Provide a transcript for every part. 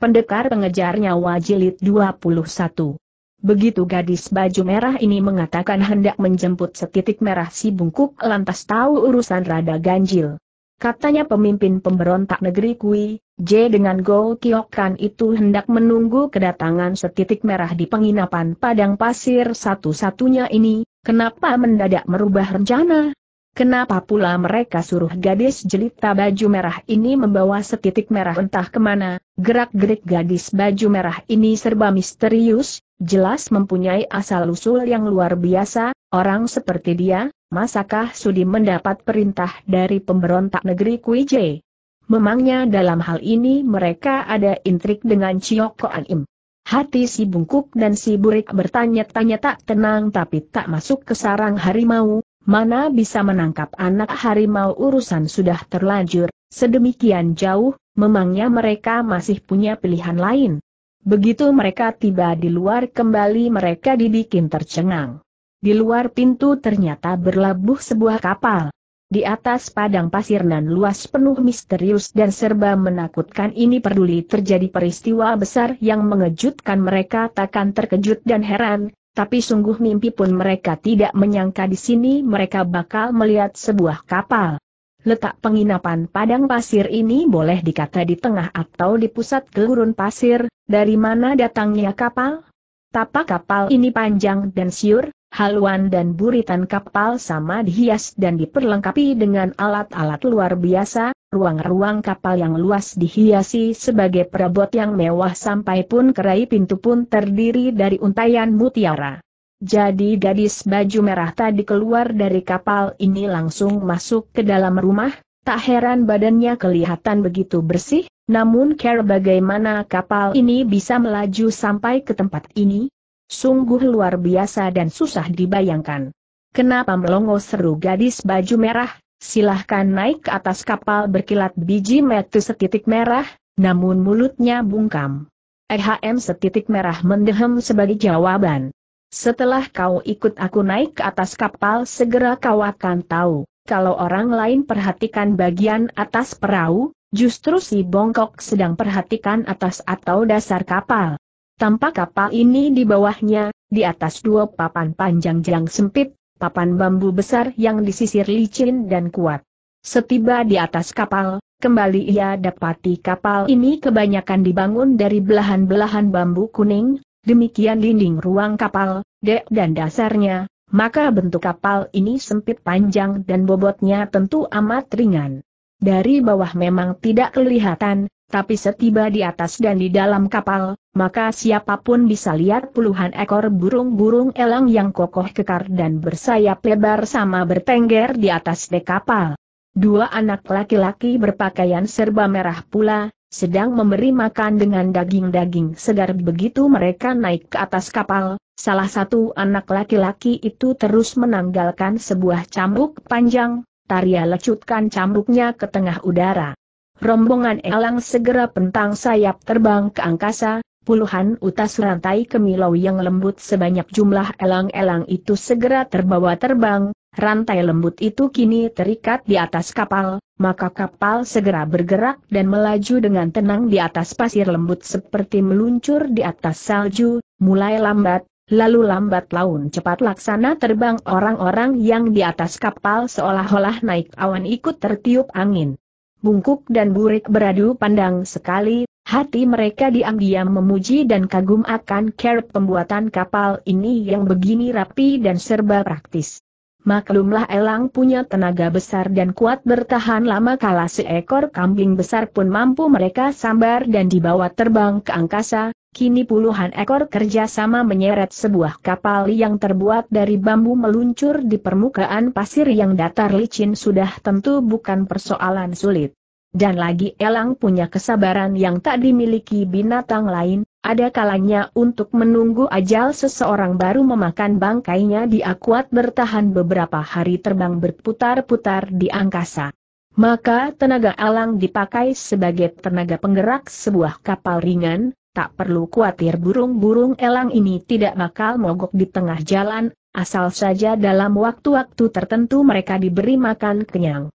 Pendekar pengejar nyawa jilid 21. Begitu gadis baju merah ini mengatakan hendak menjemput setitik merah si bungkuk lantas tahu urusan rada ganjil. Katanya pemimpin pemberontak negeri Kui, J dengan Go Kiokan itu hendak menunggu kedatangan setitik merah di penginapan padang pasir satu-satunya ini, kenapa mendadak merubah rencana? Kenapa pula mereka suruh gadis jelita baju merah ini membawa setitik merah entah kemana, gerak-gerik gadis baju merah ini serba misterius, jelas mempunyai asal-usul yang luar biasa, orang seperti dia, masakah Sudi mendapat perintah dari pemberontak negeri Kuije? Memangnya dalam hal ini mereka ada intrik dengan Chioko Anim. Hati si bungkuk dan si burik bertanya-tanya tak tenang tapi tak masuk ke sarang harimau, mana bisa menangkap anak harimau urusan sudah terlanjur, sedemikian jauh, memangnya mereka masih punya pilihan lain. Begitu mereka tiba di luar kembali mereka dibikin tercengang. Di luar pintu ternyata berlabuh sebuah kapal. Di atas padang pasir nan luas penuh misterius dan serba menakutkan ini peduli terjadi peristiwa besar yang mengejutkan mereka takkan terkejut dan heran, tapi sungguh mimpi pun mereka tidak menyangka di sini mereka bakal melihat sebuah kapal. Letak penginapan padang pasir ini boleh dikata di tengah atau di pusat gurun pasir, dari mana datangnya kapal? Tapak kapal ini panjang dan siur, haluan dan buritan kapal sama dihias dan diperlengkapi dengan alat-alat luar biasa, ruang-ruang kapal yang luas dihiasi sebagai perabot yang mewah sampai pun kerai pintu pun terdiri dari untayan mutiara. Jadi gadis baju merah tadi keluar dari kapal ini langsung masuk ke dalam rumah, tak heran badannya kelihatan begitu bersih, namun care bagaimana kapal ini bisa melaju sampai ke tempat ini? Sungguh luar biasa dan susah dibayangkan. Kenapa melongo seru gadis baju merah, silahkan naik ke atas kapal berkilat biji metu setitik merah, namun mulutnya bungkam. EHM setitik merah mendehem sebagai jawaban. Setelah kau ikut aku naik ke atas kapal segera kau akan tahu, kalau orang lain perhatikan bagian atas perahu, Justru si bongkok sedang perhatikan atas atau dasar kapal. Tampak kapal ini di bawahnya, di atas dua papan panjang jang sempit, papan bambu besar yang disisir licin dan kuat. Setiba di atas kapal, kembali ia dapati kapal ini kebanyakan dibangun dari belahan-belahan bambu kuning, demikian dinding ruang kapal, dek dan dasarnya, maka bentuk kapal ini sempit panjang dan bobotnya tentu amat ringan. Dari bawah memang tidak kelihatan, tapi setiba di atas dan di dalam kapal, maka siapapun bisa lihat puluhan ekor burung-burung elang yang kokoh kekar dan bersayap lebar sama bertengger di atas dek kapal. Dua anak laki-laki berpakaian serba merah pula, sedang memberi makan dengan daging-daging segar begitu mereka naik ke atas kapal, salah satu anak laki-laki itu terus menanggalkan sebuah cambuk panjang, Tarya lecutkan cambuknya ke tengah udara. Rombongan elang segera pentang sayap terbang ke angkasa, puluhan utas rantai kemilau yang lembut sebanyak jumlah elang-elang itu segera terbawa terbang, rantai lembut itu kini terikat di atas kapal, maka kapal segera bergerak dan melaju dengan tenang di atas pasir lembut seperti meluncur di atas salju, mulai lambat, Lalu lambat laun cepat laksana terbang orang-orang yang di atas kapal seolah-olah naik awan ikut tertiup angin. Bungkuk dan burik beradu pandang sekali, hati mereka diam-diam memuji dan kagum akan kerap pembuatan kapal ini yang begini rapi dan serba praktis. Maklumlah Elang punya tenaga besar dan kuat bertahan lama kala seekor kambing besar pun mampu mereka sambar dan dibawa terbang ke angkasa, Kini puluhan ekor kerjasama menyeret sebuah kapal yang terbuat dari bambu meluncur di permukaan pasir yang datar licin sudah tentu bukan persoalan sulit. Dan lagi Elang punya kesabaran yang tak dimiliki binatang lain, ada kalanya untuk menunggu ajal seseorang baru memakan bangkainya diakui akuat bertahan beberapa hari terbang berputar-putar di angkasa. Maka tenaga Elang dipakai sebagai tenaga penggerak sebuah kapal ringan, tak perlu khawatir burung-burung elang ini tidak bakal mogok di tengah jalan, asal saja dalam waktu-waktu tertentu mereka diberi makan kenyang.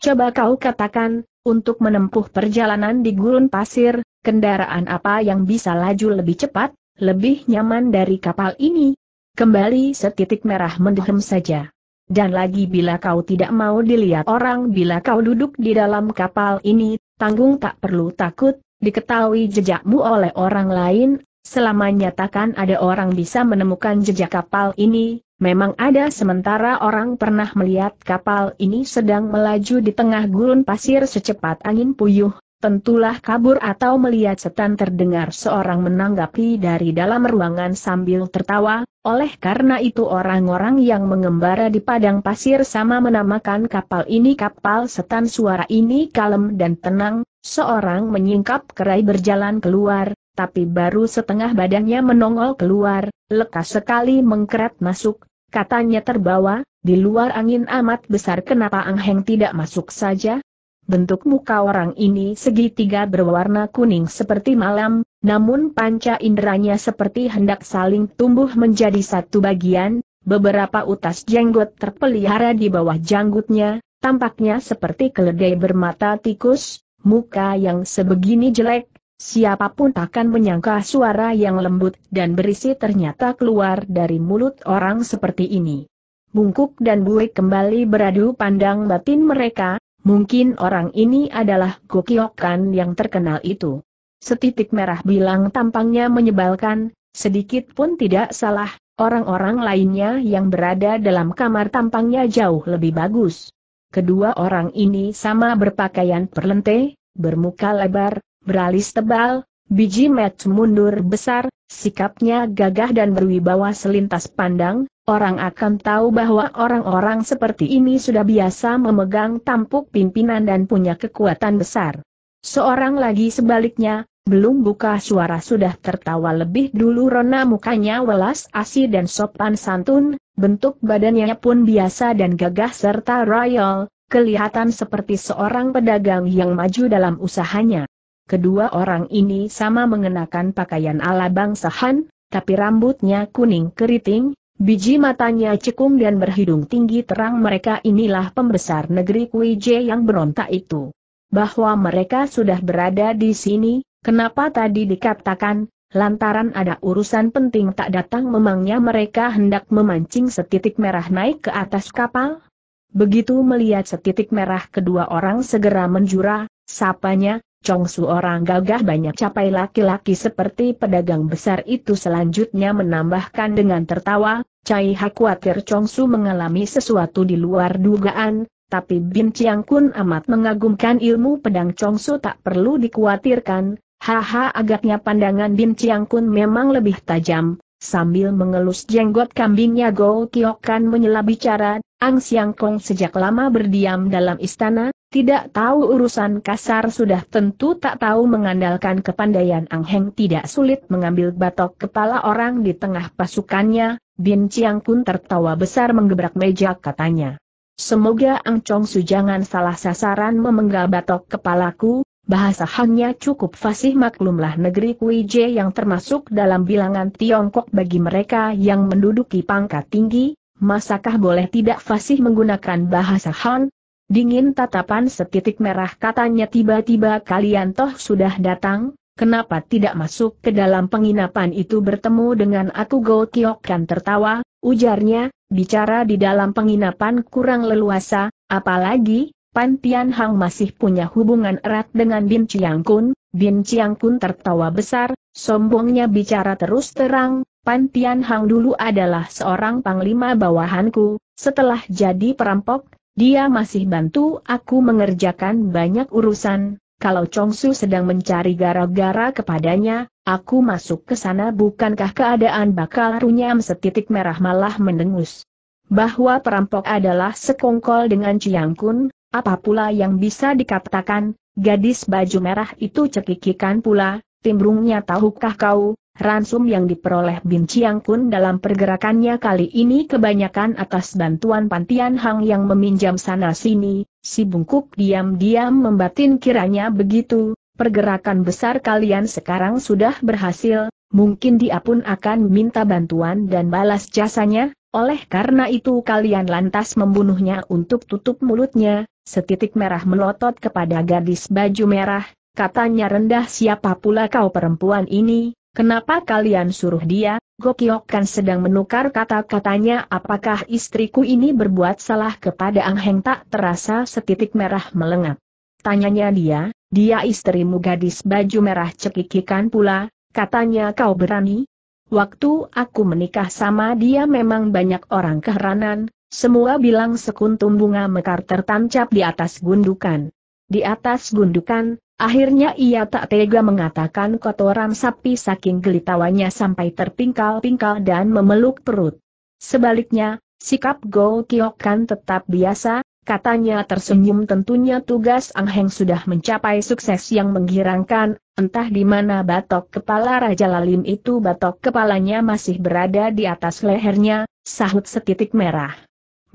Coba kau katakan, untuk menempuh perjalanan di gurun pasir, kendaraan apa yang bisa laju lebih cepat, lebih nyaman dari kapal ini? Kembali setitik merah mendehem saja. Dan lagi bila kau tidak mau dilihat orang bila kau duduk di dalam kapal ini, tanggung tak perlu takut, diketahui jejakmu oleh orang lain, selama nyatakan ada orang bisa menemukan jejak kapal ini, memang ada sementara orang pernah melihat kapal ini sedang melaju di tengah gurun pasir secepat angin puyuh, Tentulah kabur atau melihat setan terdengar seorang menanggapi dari dalam ruangan sambil tertawa, oleh karena itu orang-orang yang mengembara di padang pasir sama menamakan kapal ini kapal setan suara ini kalem dan tenang, seorang menyingkap kerai berjalan keluar, tapi baru setengah badannya menongol keluar, lekas sekali mengkeret masuk, katanya terbawa, di luar angin amat besar kenapa Ang Heng tidak masuk saja, bentuk muka orang ini segitiga berwarna kuning seperti malam, namun panca inderanya seperti hendak saling tumbuh menjadi satu bagian, beberapa utas jenggot terpelihara di bawah janggutnya, tampaknya seperti keledai bermata tikus, muka yang sebegini jelek, siapapun takkan menyangka suara yang lembut dan berisi ternyata keluar dari mulut orang seperti ini. Bungkuk dan Bui kembali beradu pandang batin mereka, Mungkin orang ini adalah Gokiokan yang terkenal itu. Setitik merah bilang tampangnya menyebalkan, sedikit pun tidak salah, orang-orang lainnya yang berada dalam kamar tampangnya jauh lebih bagus. Kedua orang ini sama berpakaian perlente, bermuka lebar, beralis tebal, biji match mundur besar, sikapnya gagah dan berwibawa selintas pandang, orang akan tahu bahwa orang-orang seperti ini sudah biasa memegang tampuk pimpinan dan punya kekuatan besar. Seorang lagi sebaliknya, belum buka suara sudah tertawa lebih dulu Rona mukanya welas asih dan sopan santun, bentuk badannya pun biasa dan gagah serta royal, kelihatan seperti seorang pedagang yang maju dalam usahanya. Kedua orang ini sama mengenakan pakaian ala bangsahan, tapi rambutnya kuning keriting, Biji matanya cekung dan berhidung tinggi terang mereka inilah pembesar negeri Kuije yang berontak itu. Bahwa mereka sudah berada di sini, kenapa tadi dikatakan, lantaran ada urusan penting tak datang memangnya mereka hendak memancing setitik merah naik ke atas kapal? Begitu melihat setitik merah kedua orang segera menjura, sapanya, Chong Su orang gagah banyak capai laki-laki seperti pedagang besar itu selanjutnya menambahkan dengan tertawa, Cai Ha khawatir Chong Su mengalami sesuatu di luar dugaan, tapi Bin Chiang Kun amat mengagumkan ilmu pedang Chong Su tak perlu dikhawatirkan, haha agaknya pandangan Bin Chiang Kun memang lebih tajam, Sambil mengelus jenggot kambingnya Go Kiokan menyela bicara, Ang Siang Kong sejak lama berdiam dalam istana, tidak tahu urusan kasar sudah tentu tak tahu mengandalkan kepandaian Ang Heng tidak sulit mengambil batok kepala orang di tengah pasukannya, Bin Chiang Kun tertawa besar menggebrak meja katanya. Semoga Ang Chong Su jangan salah sasaran memenggal batok kepalaku, bahasa hangnya cukup fasih maklumlah negeri Je yang termasuk dalam bilangan Tiongkok bagi mereka yang menduduki pangkat tinggi, masakah boleh tidak fasih menggunakan bahasa Han, Dingin tatapan setitik merah katanya tiba-tiba kalian toh sudah datang, kenapa tidak masuk ke dalam penginapan itu bertemu dengan aku Go Kiok kan tertawa, ujarnya, bicara di dalam penginapan kurang leluasa, apalagi, Pan Tian Hang masih punya hubungan erat dengan Bin Chiang Kun, Bin Chiang Kun tertawa besar, sombongnya bicara terus terang, Pan Tian Hang dulu adalah seorang panglima bawahanku, setelah jadi perampok, dia masih bantu aku mengerjakan banyak urusan, kalau Chongsu sedang mencari gara-gara kepadanya, aku masuk ke sana bukankah keadaan bakal runyam setitik merah malah mendengus. Bahwa perampok adalah sekongkol dengan Chiang Kun, apa pula yang bisa dikatakan, gadis baju merah itu cekikikan pula, timbrungnya tahukah kau, Ransum yang diperoleh Bin Chiang Kun dalam pergerakannya kali ini kebanyakan atas bantuan Pantian Hang yang meminjam sana-sini, si bungkuk diam-diam membatin kiranya begitu, pergerakan besar kalian sekarang sudah berhasil, mungkin dia pun akan minta bantuan dan balas jasanya, oleh karena itu kalian lantas membunuhnya untuk tutup mulutnya, setitik merah melotot kepada gadis baju merah, katanya rendah siapa pula kau perempuan ini, Kenapa kalian suruh dia? Gokiok kan sedang menukar kata-katanya apakah istriku ini berbuat salah kepada Ang Heng tak terasa setitik merah melengat. Tanyanya dia, dia istrimu gadis baju merah cekikikan pula, katanya kau berani? Waktu aku menikah sama dia memang banyak orang keheranan, semua bilang sekuntum bunga mekar tertancap di atas gundukan. Di atas gundukan, Akhirnya ia tak tega mengatakan kotoran sapi saking gelitawannya sampai terpingkal-pingkal dan memeluk perut. Sebaliknya, sikap Go Kiok kan tetap biasa, katanya tersenyum tentunya tugas Ang Heng sudah mencapai sukses yang menggirangkan. entah di mana batok kepala Raja Lalim itu batok kepalanya masih berada di atas lehernya, sahut setitik merah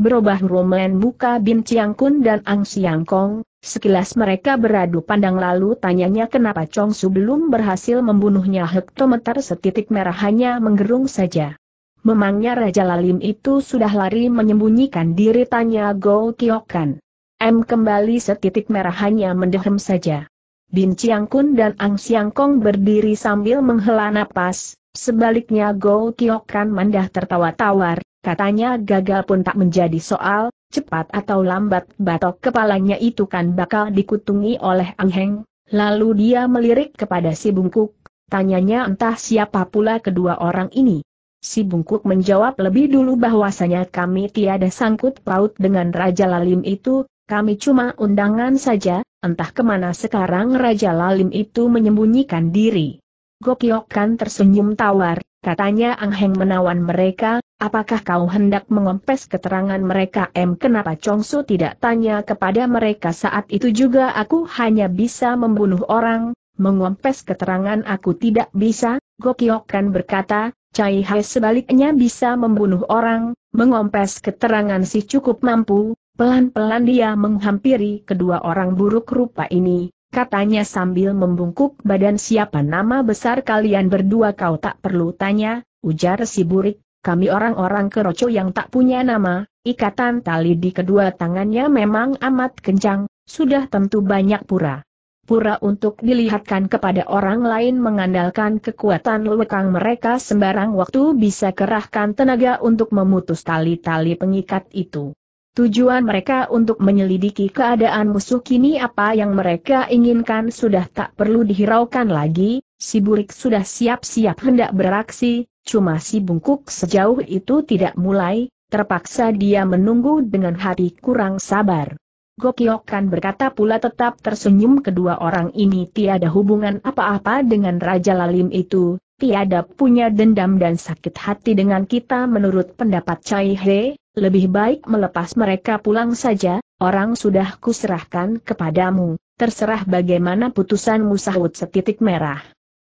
berubah Romen buka Bin Chiang Kun dan Ang Siang Kong, sekilas mereka beradu pandang lalu tanyanya kenapa Chong Su belum berhasil membunuhnya hektometer setitik merah hanya menggerung saja. Memangnya Raja Lalim itu sudah lari menyembunyikan diri tanya Go Kiokan. M kembali setitik merah hanya mendehem saja. Bin Chiang Kun dan Ang Siang Kong berdiri sambil menghela napas, sebaliknya Go Kiokan mandah tertawa tawar, Katanya gagal pun tak menjadi soal, cepat atau lambat batok kepalanya itu kan bakal dikutungi oleh Angheng. Lalu dia melirik kepada si bungkuk, tanyanya entah siapa pula kedua orang ini. Si bungkuk menjawab lebih dulu bahwasanya kami tiada sangkut paut dengan Raja Lalim itu, kami cuma undangan saja, entah kemana sekarang Raja Lalim itu menyembunyikan diri. Gokyok kan tersenyum tawar, Katanya Ang Heng menawan mereka, apakah kau hendak mengompes keterangan mereka M. Kenapa Chong Su tidak tanya kepada mereka saat itu juga aku hanya bisa membunuh orang, mengompes keterangan aku tidak bisa, Gokiok kan berkata, Cai Hai sebaliknya bisa membunuh orang, mengompes keterangan si cukup mampu, pelan-pelan dia menghampiri kedua orang buruk rupa ini, katanya sambil membungkuk badan siapa nama besar kalian berdua kau tak perlu tanya, ujar si burik, kami orang-orang keroco yang tak punya nama, ikatan tali di kedua tangannya memang amat kencang, sudah tentu banyak pura. Pura untuk dilihatkan kepada orang lain mengandalkan kekuatan lekang mereka sembarang waktu bisa kerahkan tenaga untuk memutus tali-tali pengikat itu. Tujuan mereka untuk menyelidiki keadaan musuh kini apa yang mereka inginkan sudah tak perlu dihiraukan lagi, si burik sudah siap-siap hendak beraksi, cuma si bungkuk sejauh itu tidak mulai, terpaksa dia menunggu dengan hati kurang sabar. Gokiokan berkata pula tetap tersenyum kedua orang ini tiada hubungan apa-apa dengan Raja Lalim itu, tiada punya dendam dan sakit hati dengan kita menurut pendapat Chai He, lebih baik melepas mereka pulang saja, orang sudah kuserahkan kepadamu, terserah bagaimana putusanmu sahut setitik merah.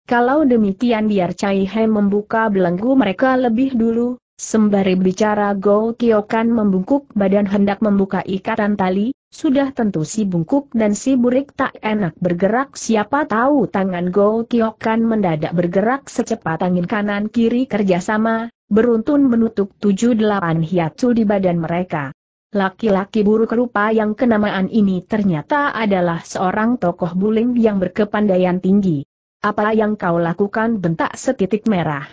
Kalau demikian biar Chai He membuka belenggu mereka lebih dulu, Sembari bicara Go Kiokan membungkuk badan hendak membuka ikatan tali, sudah tentu si bungkuk dan si burik tak enak bergerak siapa tahu tangan Go Kiokan mendadak bergerak secepat angin kanan kiri kerjasama, beruntun menutup tujuh delapan hiatsu di badan mereka. Laki-laki buruk rupa yang kenamaan ini ternyata adalah seorang tokoh buling yang berkepandaian tinggi. Apa yang kau lakukan bentak setitik merah.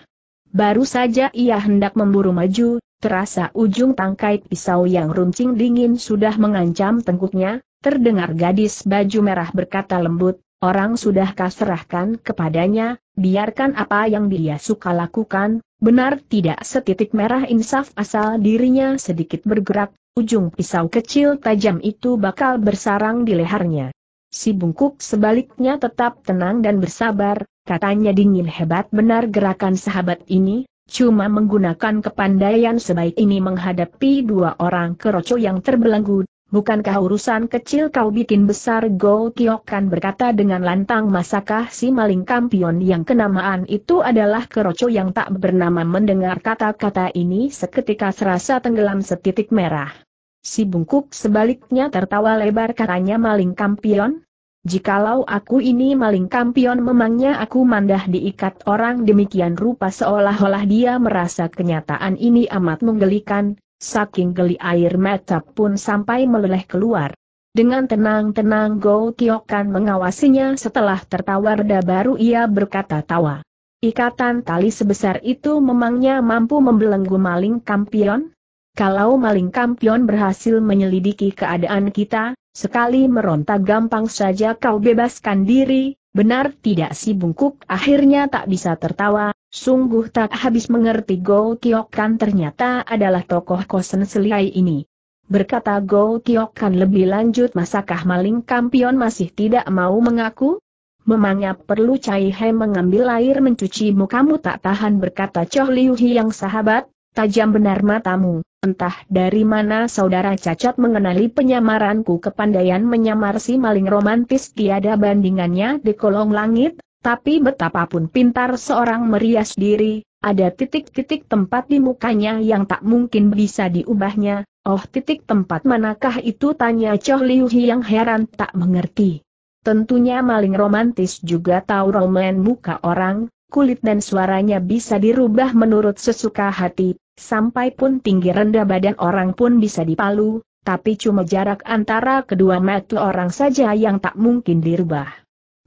Baru saja ia hendak memburu maju, terasa ujung tangkai pisau yang runcing dingin sudah mengancam tengkuknya, terdengar gadis baju merah berkata lembut, orang sudah kaserahkan kepadanya, biarkan apa yang dia suka lakukan, benar tidak setitik merah insaf asal dirinya sedikit bergerak, ujung pisau kecil tajam itu bakal bersarang di lehernya. Si bungkuk sebaliknya tetap tenang dan bersabar, katanya dingin hebat benar gerakan sahabat ini, cuma menggunakan kepandaian sebaik ini menghadapi dua orang keroco yang terbelenggu, Bukankah urusan kecil kau bikin besar Go Kiokan berkata dengan lantang masakah si maling kampion yang kenamaan itu adalah keroco yang tak bernama mendengar kata-kata ini seketika serasa tenggelam setitik merah. Si bungkuk sebaliknya tertawa lebar katanya maling kampion, Jikalau aku ini maling kampion memangnya aku mandah diikat orang demikian rupa seolah-olah dia merasa kenyataan ini amat menggelikan, saking geli air mata pun sampai meleleh keluar. Dengan tenang-tenang Go Kiokan mengawasinya setelah tertawa reda baru ia berkata tawa. Ikatan tali sebesar itu memangnya mampu membelenggu maling kampion? Kalau maling kampion berhasil menyelidiki keadaan kita, Sekali meronta gampang saja kau bebaskan diri, benar tidak si bungkuk akhirnya tak bisa tertawa, sungguh tak habis mengerti Go Kan ternyata adalah tokoh kosen seliai ini. Berkata Go Kan lebih lanjut masakah maling kampion masih tidak mau mengaku? Memangnya perlu Cai He mengambil air mencuci mukamu tak tahan berkata Choh Liu Hi yang sahabat, tajam benar matamu. Entah dari mana saudara cacat mengenali penyamaranku kepandaian menyamar si maling romantis tiada bandingannya di kolong langit, tapi betapapun pintar seorang merias diri, ada titik-titik tempat di mukanya yang tak mungkin bisa diubahnya. Oh titik tempat manakah itu tanya Choh Liu yang heran tak mengerti. Tentunya maling romantis juga tahu romen muka orang, kulit dan suaranya bisa dirubah menurut sesuka hati, Sampai pun tinggi rendah badan orang pun bisa dipalu, tapi cuma jarak antara kedua mata orang saja yang tak mungkin dirubah.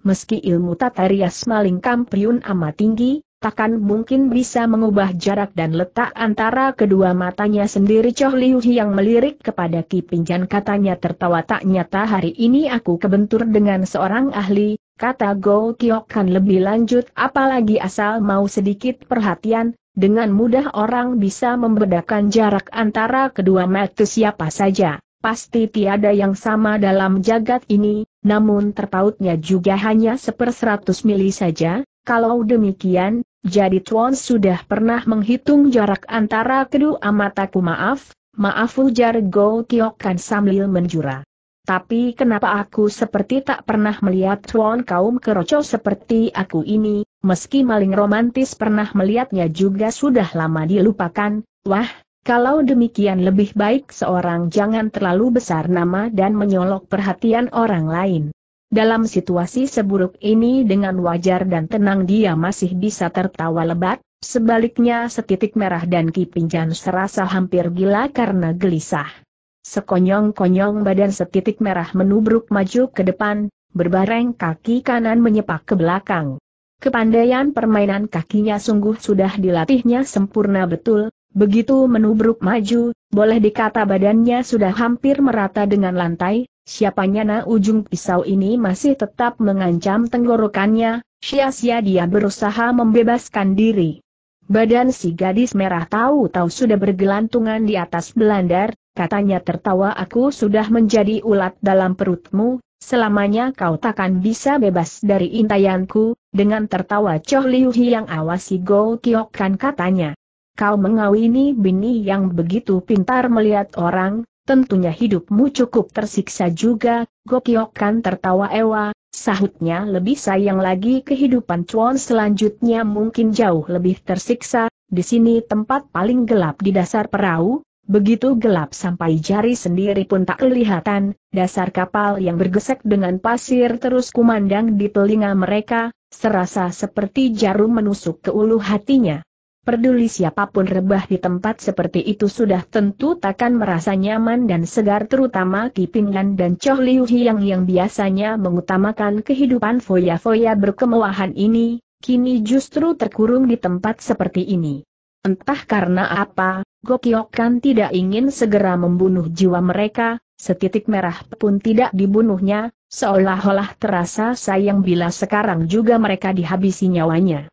Meski ilmu tata rias maling kampriun amat tinggi, takkan mungkin bisa mengubah jarak dan letak antara kedua matanya sendiri Choh Liu yang melirik kepada Ki Pinjan katanya tertawa tak nyata hari ini aku kebentur dengan seorang ahli, kata Go kan lebih lanjut apalagi asal mau sedikit perhatian, dengan mudah orang bisa membedakan jarak antara kedua mata siapa saja. Pasti tiada yang sama dalam jagat ini, namun terpautnya juga hanya seperseratus mili saja. Kalau demikian, jadi Tuan sudah pernah menghitung jarak antara kedua mataku maaf, maaf ujar Go Tiokan sambil menjura. Tapi kenapa aku seperti tak pernah melihat Tuan kaum keroco seperti aku ini, meski maling romantis pernah melihatnya juga sudah lama dilupakan, wah, kalau demikian lebih baik seorang jangan terlalu besar nama dan menyolok perhatian orang lain. Dalam situasi seburuk ini dengan wajar dan tenang dia masih bisa tertawa lebat, sebaliknya setitik merah dan kipinjan serasa hampir gila karena gelisah. Sekonyong-konyong badan setitik merah menubruk maju ke depan, berbareng kaki kanan menyepak ke belakang. Kepandaian permainan kakinya sungguh sudah dilatihnya sempurna betul, begitu menubruk maju, boleh dikata badannya sudah hampir merata dengan lantai, siapanya na ujung pisau ini masih tetap mengancam tenggorokannya, sia-sia dia berusaha membebaskan diri. Badan si gadis merah tahu-tahu sudah bergelantungan di atas belandar, katanya tertawa aku sudah menjadi ulat dalam perutmu, selamanya kau takkan bisa bebas dari intayanku, dengan tertawa Choh Liu yang awasi Go Kiok kan katanya. Kau mengawini bini yang begitu pintar melihat orang, tentunya hidupmu cukup tersiksa juga, Go Kiok kan tertawa ewa, sahutnya lebih sayang lagi kehidupan cuan selanjutnya mungkin jauh lebih tersiksa, di sini tempat paling gelap di dasar perahu, Begitu gelap sampai jari sendiri pun tak kelihatan, dasar kapal yang bergesek dengan pasir terus kumandang di telinga mereka, serasa seperti jarum menusuk ke ulu hatinya. Peduli siapapun rebah di tempat seperti itu sudah tentu takkan merasa nyaman dan segar terutama Kipingan dan Choh Liu Hiang yang biasanya mengutamakan kehidupan foya-foya berkemewahan ini, kini justru terkurung di tempat seperti ini. Entah karena apa, Gokiokan kan tidak ingin segera membunuh jiwa mereka, setitik merah pun tidak dibunuhnya, seolah-olah terasa sayang bila sekarang juga mereka dihabisi nyawanya.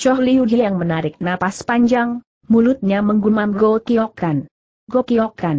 Choh Liu yang menarik napas panjang, mulutnya menggumam Gokiokan. kan.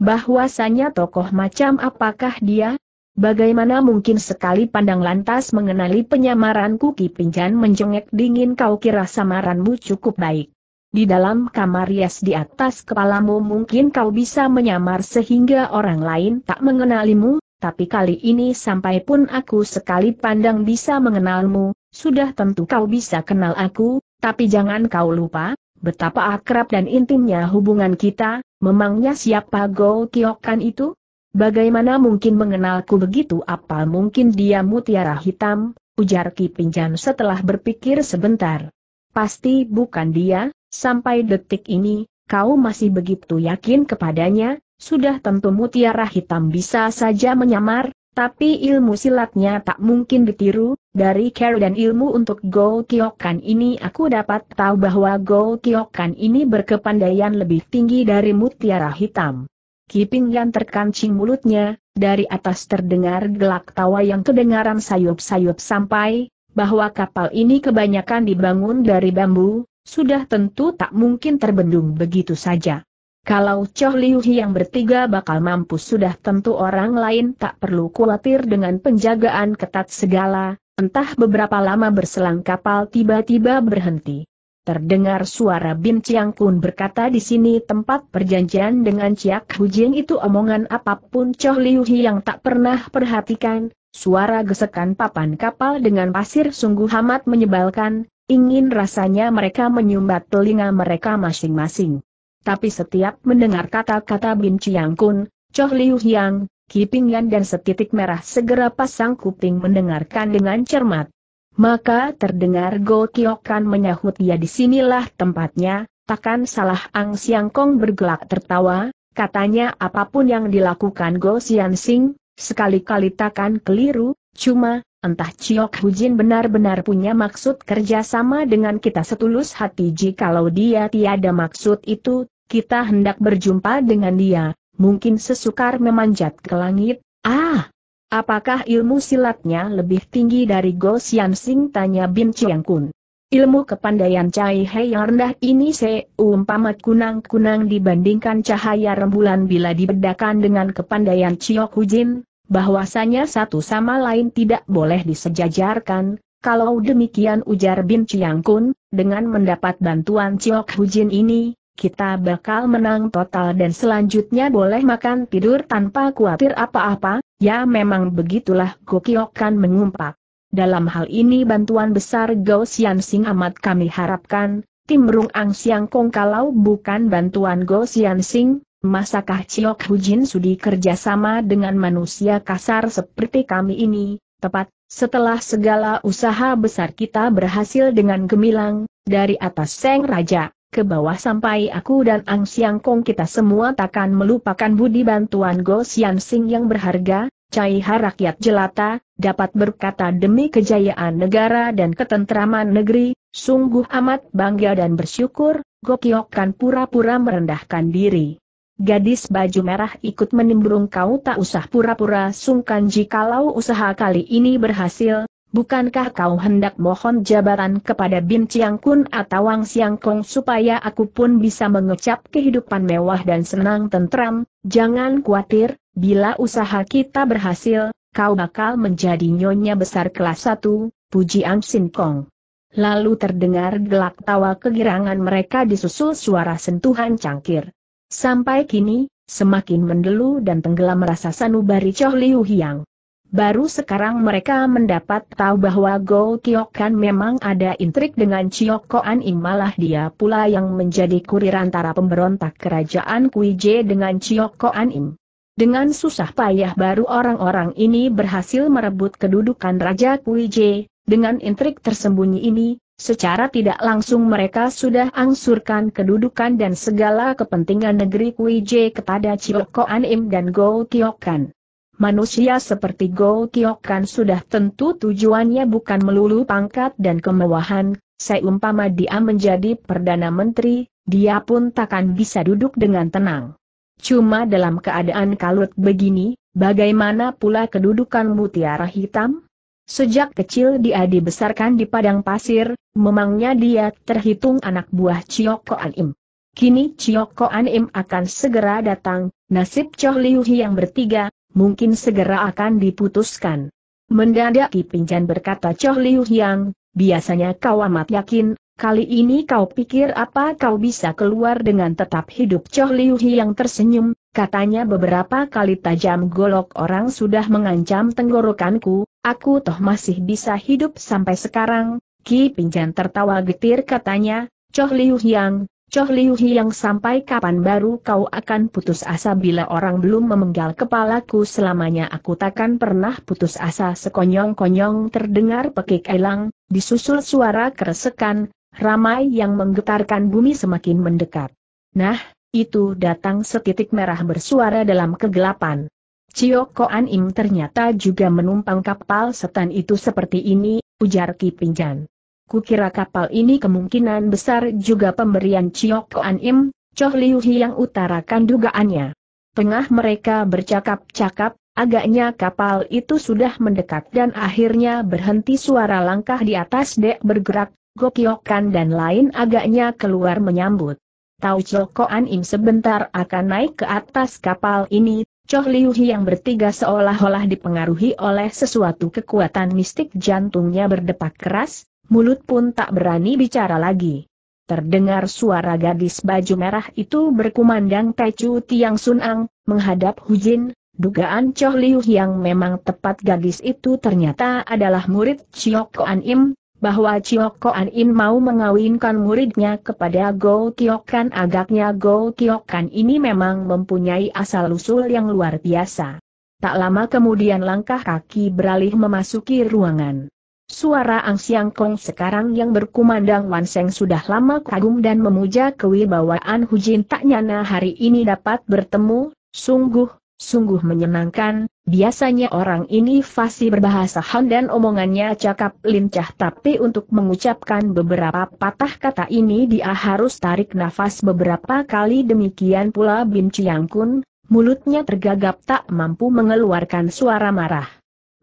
Bahwasanya tokoh macam apakah dia? Bagaimana mungkin sekali pandang lantas mengenali penyamaran Kuki Pinjan menjengek dingin kau kira samaranmu cukup baik. Di dalam kamar rias di atas kepalamu mungkin kau bisa menyamar sehingga orang lain tak mengenalimu, tapi kali ini sampai pun aku sekali pandang bisa mengenalmu, sudah tentu kau bisa kenal aku, tapi jangan kau lupa, betapa akrab dan intimnya hubungan kita, memangnya siapa Go Kiokan itu? Bagaimana mungkin mengenalku begitu apa mungkin dia mutiara hitam, ujar Ki Pinjan setelah berpikir sebentar. Pasti bukan dia, Sampai detik ini, kau masih begitu yakin kepadanya, sudah tentu mutiara hitam bisa saja menyamar, tapi ilmu silatnya tak mungkin ditiru, dari care dan ilmu untuk Go Kyokan ini aku dapat tahu bahwa Go Kyokan ini berkepandaian lebih tinggi dari mutiara hitam. Kiping yang terkancing mulutnya, dari atas terdengar gelak tawa yang kedengaran sayup-sayup sampai, bahwa kapal ini kebanyakan dibangun dari bambu, sudah tentu tak mungkin terbendung begitu saja. Kalau Choh Liu yang bertiga bakal mampu, sudah tentu orang lain tak perlu khawatir dengan penjagaan ketat segala, entah beberapa lama berselang kapal tiba-tiba berhenti. Terdengar suara Bin Chiang Kun berkata di sini tempat perjanjian dengan Hu Hujing itu omongan apapun Choh Liu yang tak pernah perhatikan, suara gesekan papan kapal dengan pasir sungguh amat menyebalkan, Ingin rasanya mereka menyumbat telinga mereka masing-masing. Tapi setiap mendengar kata-kata Bin Chiang Kun, Choh Liu Hiang, Kiping Yan dan setitik merah segera pasang kuping mendengarkan dengan cermat. Maka terdengar Go Kiokan menyahut ya disinilah tempatnya, takkan salah Ang Siang Kong bergelak tertawa, katanya apapun yang dilakukan Go Sian Sing, sekali-kali takkan keliru, cuma, Entah Ciok Hujin benar-benar punya maksud kerjasama dengan kita setulus hati jikalau dia tiada maksud itu, kita hendak berjumpa dengan dia, mungkin sesukar memanjat ke langit, ah! Apakah ilmu silatnya lebih tinggi dari Go Xian Sing tanya Bin Chiang Kun. Ilmu kepandaian Cai He yang rendah ini seumpama kunang-kunang dibandingkan cahaya rembulan bila dibedakan dengan kepandaian Ciok Hujin, bahwasanya satu sama lain tidak boleh disejajarkan, kalau demikian ujar Bin Chiang Kun, dengan mendapat bantuan Ciok Hujin ini, kita bakal menang total dan selanjutnya boleh makan tidur tanpa khawatir apa-apa, ya memang begitulah Gokiok kan mengumpat. Dalam hal ini bantuan besar Gao Xian Sing amat kami harapkan, Tim Rung Ang Siang Kong kalau bukan bantuan Gao Xian Sing, Masakah Ciok Hujin sudi kerjasama dengan manusia kasar seperti kami ini, tepat, setelah segala usaha besar kita berhasil dengan gemilang, dari atas Seng Raja, ke bawah sampai aku dan Ang Siang Kong kita semua takkan melupakan budi bantuan Go Sian Sing yang berharga, Caiha rakyat jelata, dapat berkata demi kejayaan negara dan ketentraman negeri, sungguh amat bangga dan bersyukur, Kiok kan pura-pura merendahkan diri. Gadis baju merah ikut menimbrung kau tak usah pura-pura sungkan jikalau usaha kali ini berhasil, bukankah kau hendak mohon jabatan kepada Bin Chiang Kun atau Wang Siang Kong supaya aku pun bisa mengecap kehidupan mewah dan senang tentram, jangan khawatir, bila usaha kita berhasil, kau bakal menjadi nyonya besar kelas 1, puji Ang Sin Kong. Lalu terdengar gelak tawa kegirangan mereka disusul suara sentuhan cangkir. Sampai kini, semakin mendelu dan tenggelam rasa sanubari Choh Liu Hiang. Baru sekarang mereka mendapat tahu bahwa Go Kan memang ada intrik dengan Chiokoan Ing malah dia pula yang menjadi kurir antara pemberontak kerajaan Kui Kuije dengan Chiokoan Ing. Dengan susah payah baru orang-orang ini berhasil merebut kedudukan Raja Kui Kuije, dengan intrik tersembunyi ini, Secara tidak langsung mereka sudah angsurkan kedudukan dan segala kepentingan negeri Kuije kepada Chioko Anim dan Go Kyokan. Manusia seperti Go Kyokan sudah tentu tujuannya bukan melulu pangkat dan kemewahan, seumpama dia menjadi Perdana Menteri, dia pun takkan bisa duduk dengan tenang. Cuma dalam keadaan kalut begini, bagaimana pula kedudukan mutiara hitam? Sejak kecil dia dibesarkan di padang pasir, memangnya dia terhitung anak buah Cioko Anim. Kini Cioko Anim akan segera datang, nasib Choh Liu yang bertiga, mungkin segera akan diputuskan. Mendadak Kipinjan berkata Choh Liu yang, biasanya kau amat yakin, kali ini kau pikir apa kau bisa keluar dengan tetap hidup Choh Liu yang tersenyum, katanya beberapa kali tajam golok orang sudah mengancam tenggorokanku, Aku toh masih bisa hidup sampai sekarang, Ki Pinjan tertawa getir katanya, Choh Liu Yang, Choh Liu Yang sampai kapan baru kau akan putus asa bila orang belum memenggal kepalaku selamanya aku takkan pernah putus asa sekonyong-konyong terdengar pekik elang, disusul suara keresekan, ramai yang menggetarkan bumi semakin mendekat. Nah, itu datang setitik merah bersuara dalam kegelapan. Cio Koan Im ternyata juga menumpang kapal setan itu seperti ini, ujar Ki Pinjan. Kukira kapal ini kemungkinan besar juga pemberian Cio Koan Im, Choh Liu yang utarakan dugaannya. Tengah mereka bercakap-cakap, agaknya kapal itu sudah mendekat dan akhirnya berhenti suara langkah di atas dek bergerak, Gokiokan dan lain agaknya keluar menyambut. Tau Chokoan Im sebentar akan naik ke atas kapal ini, Choh Liu yang bertiga seolah-olah dipengaruhi oleh sesuatu kekuatan mistik jantungnya berdepak keras, mulut pun tak berani bicara lagi. Terdengar suara gadis baju merah itu berkumandang Tecu Tiang Sunang, menghadap Hu Jin. dugaan Choh Liu yang memang tepat gadis itu ternyata adalah murid Chiok Koan Im, bahwa Ciokoan In mau mengawinkan muridnya kepada Go Kiokan agaknya Go Kiokan ini memang mempunyai asal-usul yang luar biasa. Tak lama kemudian langkah kaki beralih memasuki ruangan. Suara Ang Siang Kong sekarang yang berkumandang Wan Seng sudah lama kagum dan memuja kewibawaan Hu Jin tak nyana hari ini dapat bertemu, sungguh, sungguh menyenangkan, biasanya orang ini fasih berbahasa Han dan omongannya cakap lincah tapi untuk mengucapkan beberapa patah kata ini dia harus tarik nafas beberapa kali demikian pula Bin Chiang Kun, mulutnya tergagap tak mampu mengeluarkan suara marah.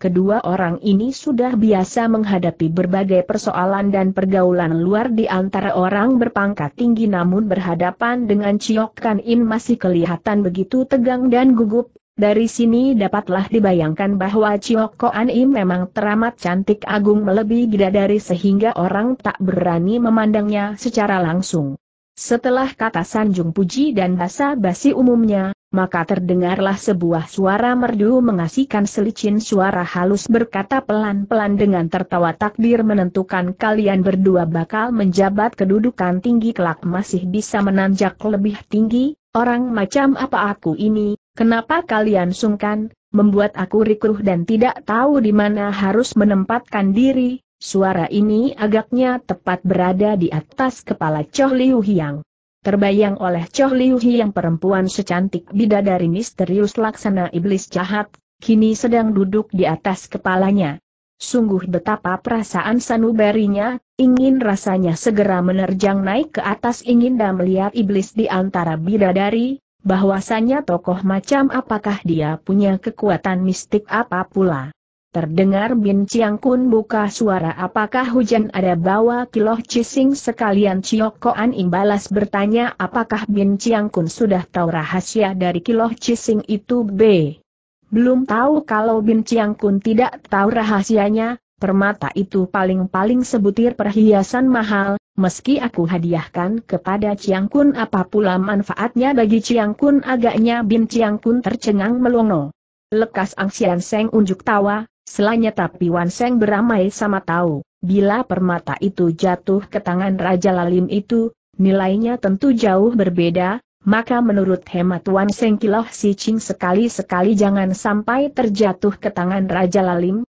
Kedua orang ini sudah biasa menghadapi berbagai persoalan dan pergaulan luar di antara orang berpangkat tinggi namun berhadapan dengan Ciok Kan In masih kelihatan begitu tegang dan gugup. Dari sini dapatlah dibayangkan bahwa Ciok Kan Im memang teramat cantik agung melebihi bidadari sehingga orang tak berani memandangnya secara langsung. Setelah kata sanjung puji dan basa basi umumnya, maka terdengarlah sebuah suara merdu mengasihkan selicin suara halus berkata pelan-pelan dengan tertawa takdir menentukan kalian berdua bakal menjabat kedudukan tinggi kelak masih bisa menanjak lebih tinggi, orang macam apa aku ini, kenapa kalian sungkan, membuat aku rikruh dan tidak tahu di mana harus menempatkan diri, suara ini agaknya tepat berada di atas kepala Choh Liu Hiang. Terbayang oleh Choh Liu Hi yang perempuan secantik bidadari misterius laksana iblis jahat, kini sedang duduk di atas kepalanya. Sungguh betapa perasaan sanubarinya, ingin rasanya segera menerjang naik ke atas ingin dan melihat iblis di antara bidadari, bahwasanya tokoh macam apakah dia punya kekuatan mistik apa pula. Terdengar Bin Chiang Kun buka suara apakah hujan ada bawa kiloh cising sekalian Cio Koan imbalas bertanya apakah Bin Chiang Kun sudah tahu rahasia dari kiloh cising itu B. Belum tahu kalau Bin Chiang Kun tidak tahu rahasianya, permata itu paling-paling sebutir perhiasan mahal, meski aku hadiahkan kepada Chiang Kun apa pula manfaatnya bagi Chiang Kun agaknya Bin Chiang Kun tercengang melongo. Lekas Ang Sian Seng unjuk tawa, tapi Wan Seng beramai sama tahu, bila permata itu jatuh ke tangan Raja Lalim itu, nilainya tentu jauh berbeda, maka menurut hemat Wan Seng Kiloh Si Ching sekali-sekali jangan sampai terjatuh ke tangan Raja Lalim,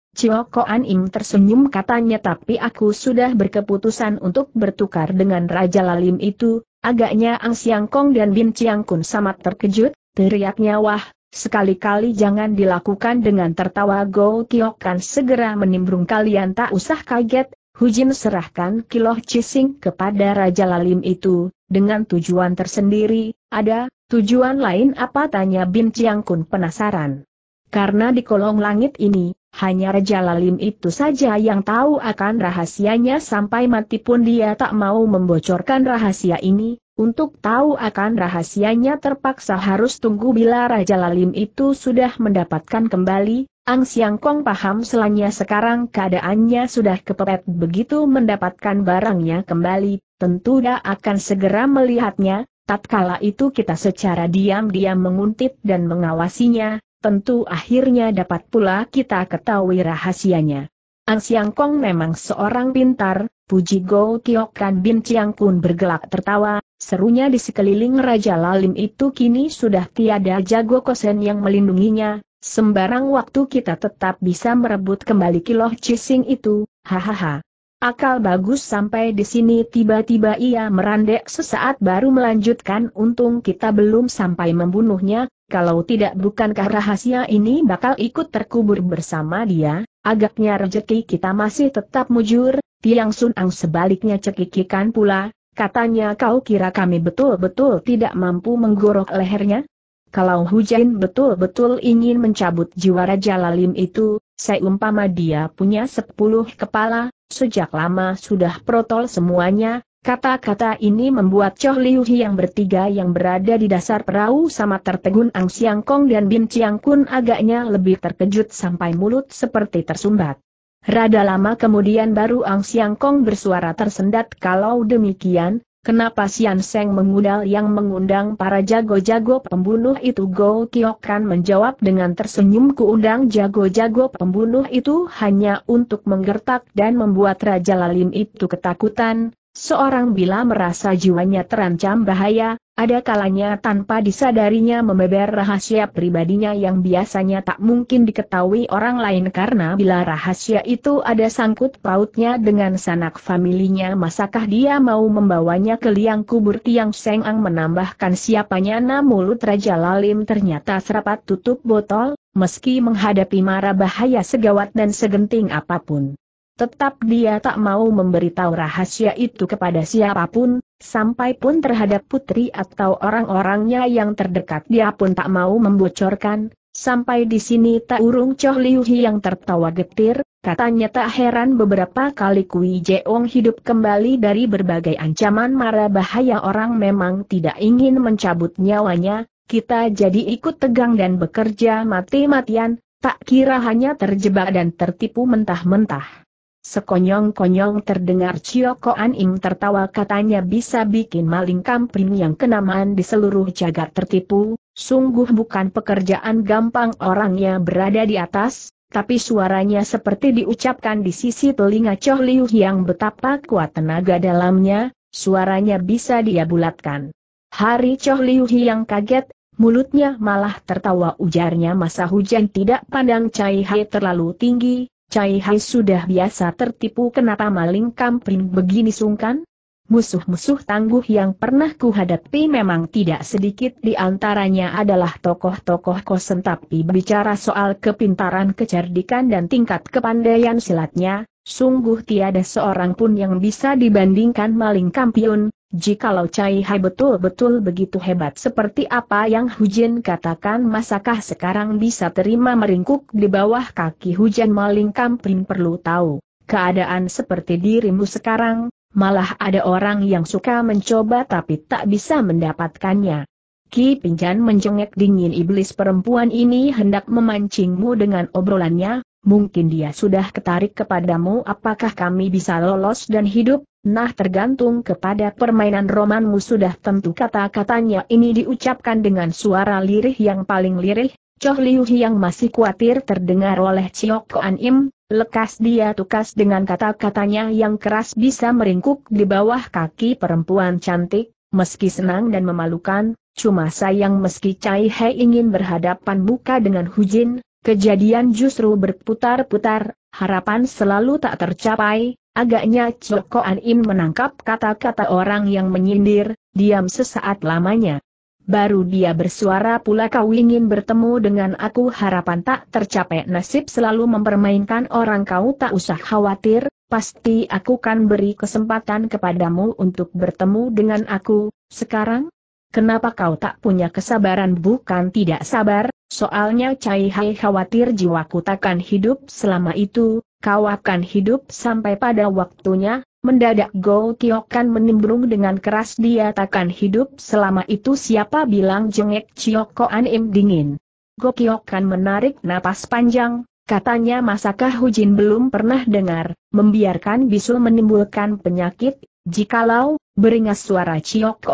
An Im tersenyum katanya tapi aku sudah berkeputusan untuk bertukar dengan Raja Lalim itu, agaknya Ang Siang Kong dan Bin Chiang Kun sama terkejut, teriaknya wah, Sekali-kali jangan dilakukan dengan tertawa Go Kiok kan segera menimbrung kalian tak usah kaget, Hujin serahkan Kiloh Cising kepada Raja Lalim itu, dengan tujuan tersendiri, ada, tujuan lain apa tanya Bin Chiang Kun penasaran. Karena di kolong langit ini, hanya Raja Lalim itu saja yang tahu akan rahasianya sampai mati pun dia tak mau membocorkan rahasia ini, untuk tahu akan rahasianya terpaksa harus tunggu bila Raja Lalim itu sudah mendapatkan kembali, Ang Siang Kong paham selanya sekarang keadaannya sudah kepepet begitu mendapatkan barangnya kembali, tentu dia akan segera melihatnya, tatkala itu kita secara diam-diam menguntit dan mengawasinya, tentu akhirnya dapat pula kita ketahui rahasianya. Ang Siang Kong memang seorang pintar, Puji Go Kan Bin Chiang Kun bergelak tertawa, serunya di sekeliling Raja Lalim itu kini sudah tiada jago kosen yang melindunginya, sembarang waktu kita tetap bisa merebut kembali kiloh cising itu, hahaha. Akal bagus sampai di sini tiba-tiba ia merandek sesaat baru melanjutkan untung kita belum sampai membunuhnya, kalau tidak bukankah rahasia ini bakal ikut terkubur bersama dia, agaknya rejeki kita masih tetap mujur, Tiang Sun Ang sebaliknya cekikikan pula, katanya kau kira kami betul-betul tidak mampu menggorok lehernya? Kalau Hujain betul-betul ingin mencabut jiwa Raja Lalim itu, saya umpama dia punya sepuluh kepala, sejak lama sudah protol semuanya, Kata-kata ini membuat Choh Liu yang bertiga yang berada di dasar perahu sama tertegun Ang Siang Kong dan Bin Chiang Kun agaknya lebih terkejut sampai mulut seperti tersumbat. Rada lama kemudian baru Ang Siang Kong bersuara tersendat kalau demikian, kenapa Sian Seng mengundang yang mengundang para jago-jago pembunuh itu Go Kiokan menjawab dengan tersenyum kuundang jago-jago pembunuh itu hanya untuk menggertak dan membuat Raja Lalim itu ketakutan, Seorang bila merasa jiwanya terancam bahaya, ada kalanya tanpa disadarinya membeber rahasia pribadinya yang biasanya tak mungkin diketahui orang lain karena bila rahasia itu ada sangkut pautnya dengan sanak familinya masakah dia mau membawanya ke liang kubur tiang seng ang menambahkan siapanya na mulut Raja Lalim ternyata serapat tutup botol, meski menghadapi mara bahaya segawat dan segenting apapun. Tetap dia tak mau memberitahu rahasia itu kepada siapapun, sampai pun terhadap putri atau orang-orangnya yang terdekat dia pun tak mau membocorkan. Sampai di sini tak urung Choh Liu yang tertawa getir, katanya tak heran beberapa kali Kui Jeong hidup kembali dari berbagai ancaman mara bahaya orang memang tidak ingin mencabut nyawanya, kita jadi ikut tegang dan bekerja mati-matian, tak kira hanya terjebak dan tertipu mentah-mentah. Sekonyong-konyong terdengar Cio An Ing tertawa katanya bisa bikin maling kampring yang kenamaan di seluruh jagat tertipu, sungguh bukan pekerjaan gampang orangnya berada di atas, tapi suaranya seperti diucapkan di sisi telinga Choh Liu yang betapa kuat tenaga dalamnya, suaranya bisa dia bulatkan. Hari Choh Liu yang kaget, mulutnya malah tertawa ujarnya masa hujan tidak pandang Hai terlalu tinggi, Cai Hai sudah biasa tertipu kenapa maling kampring begini sungkan? Musuh-musuh tangguh yang pernah kuhadapi memang tidak sedikit di antaranya adalah tokoh-tokoh kosen tapi berbicara soal kepintaran kecerdikan dan tingkat kepandaian silatnya, sungguh tiada seorang pun yang bisa dibandingkan maling kampiun, Jikalau Cai Hai betul-betul begitu hebat seperti apa yang Hujin katakan masakah sekarang bisa terima meringkuk di bawah kaki hujan maling kampin perlu tahu. Keadaan seperti dirimu sekarang, malah ada orang yang suka mencoba tapi tak bisa mendapatkannya. Ki Pinjan menjengek dingin iblis perempuan ini hendak memancingmu dengan obrolannya, mungkin dia sudah ketarik kepadamu apakah kami bisa lolos dan hidup, nah tergantung kepada permainan romanmu sudah tentu kata-katanya ini diucapkan dengan suara lirih yang paling lirih, Choh Liu yang masih khawatir terdengar oleh Chiok Koan Im, lekas dia tukas dengan kata-katanya yang keras bisa meringkuk di bawah kaki perempuan cantik, meski senang dan memalukan, cuma sayang meski Chai He ingin berhadapan muka dengan Hu Jin. Kejadian justru berputar-putar, harapan selalu tak tercapai, agaknya Chok Koan Im menangkap kata-kata orang yang menyindir, diam sesaat lamanya. Baru dia bersuara pula kau ingin bertemu dengan aku harapan tak tercapai nasib selalu mempermainkan orang kau tak usah khawatir, pasti aku kan beri kesempatan kepadamu untuk bertemu dengan aku, sekarang? Kenapa kau tak punya kesabaran bukan tidak sabar, Soalnya Cai Hai khawatir jiwaku takkan hidup selama itu, kau akan hidup sampai pada waktunya, mendadak Go kan menimbrung dengan keras dia takkan hidup selama itu siapa bilang jengek An Im dingin. Go kan menarik napas panjang, katanya masakah Hujin belum pernah dengar, membiarkan bisul menimbulkan penyakit, jikalau, beringas suara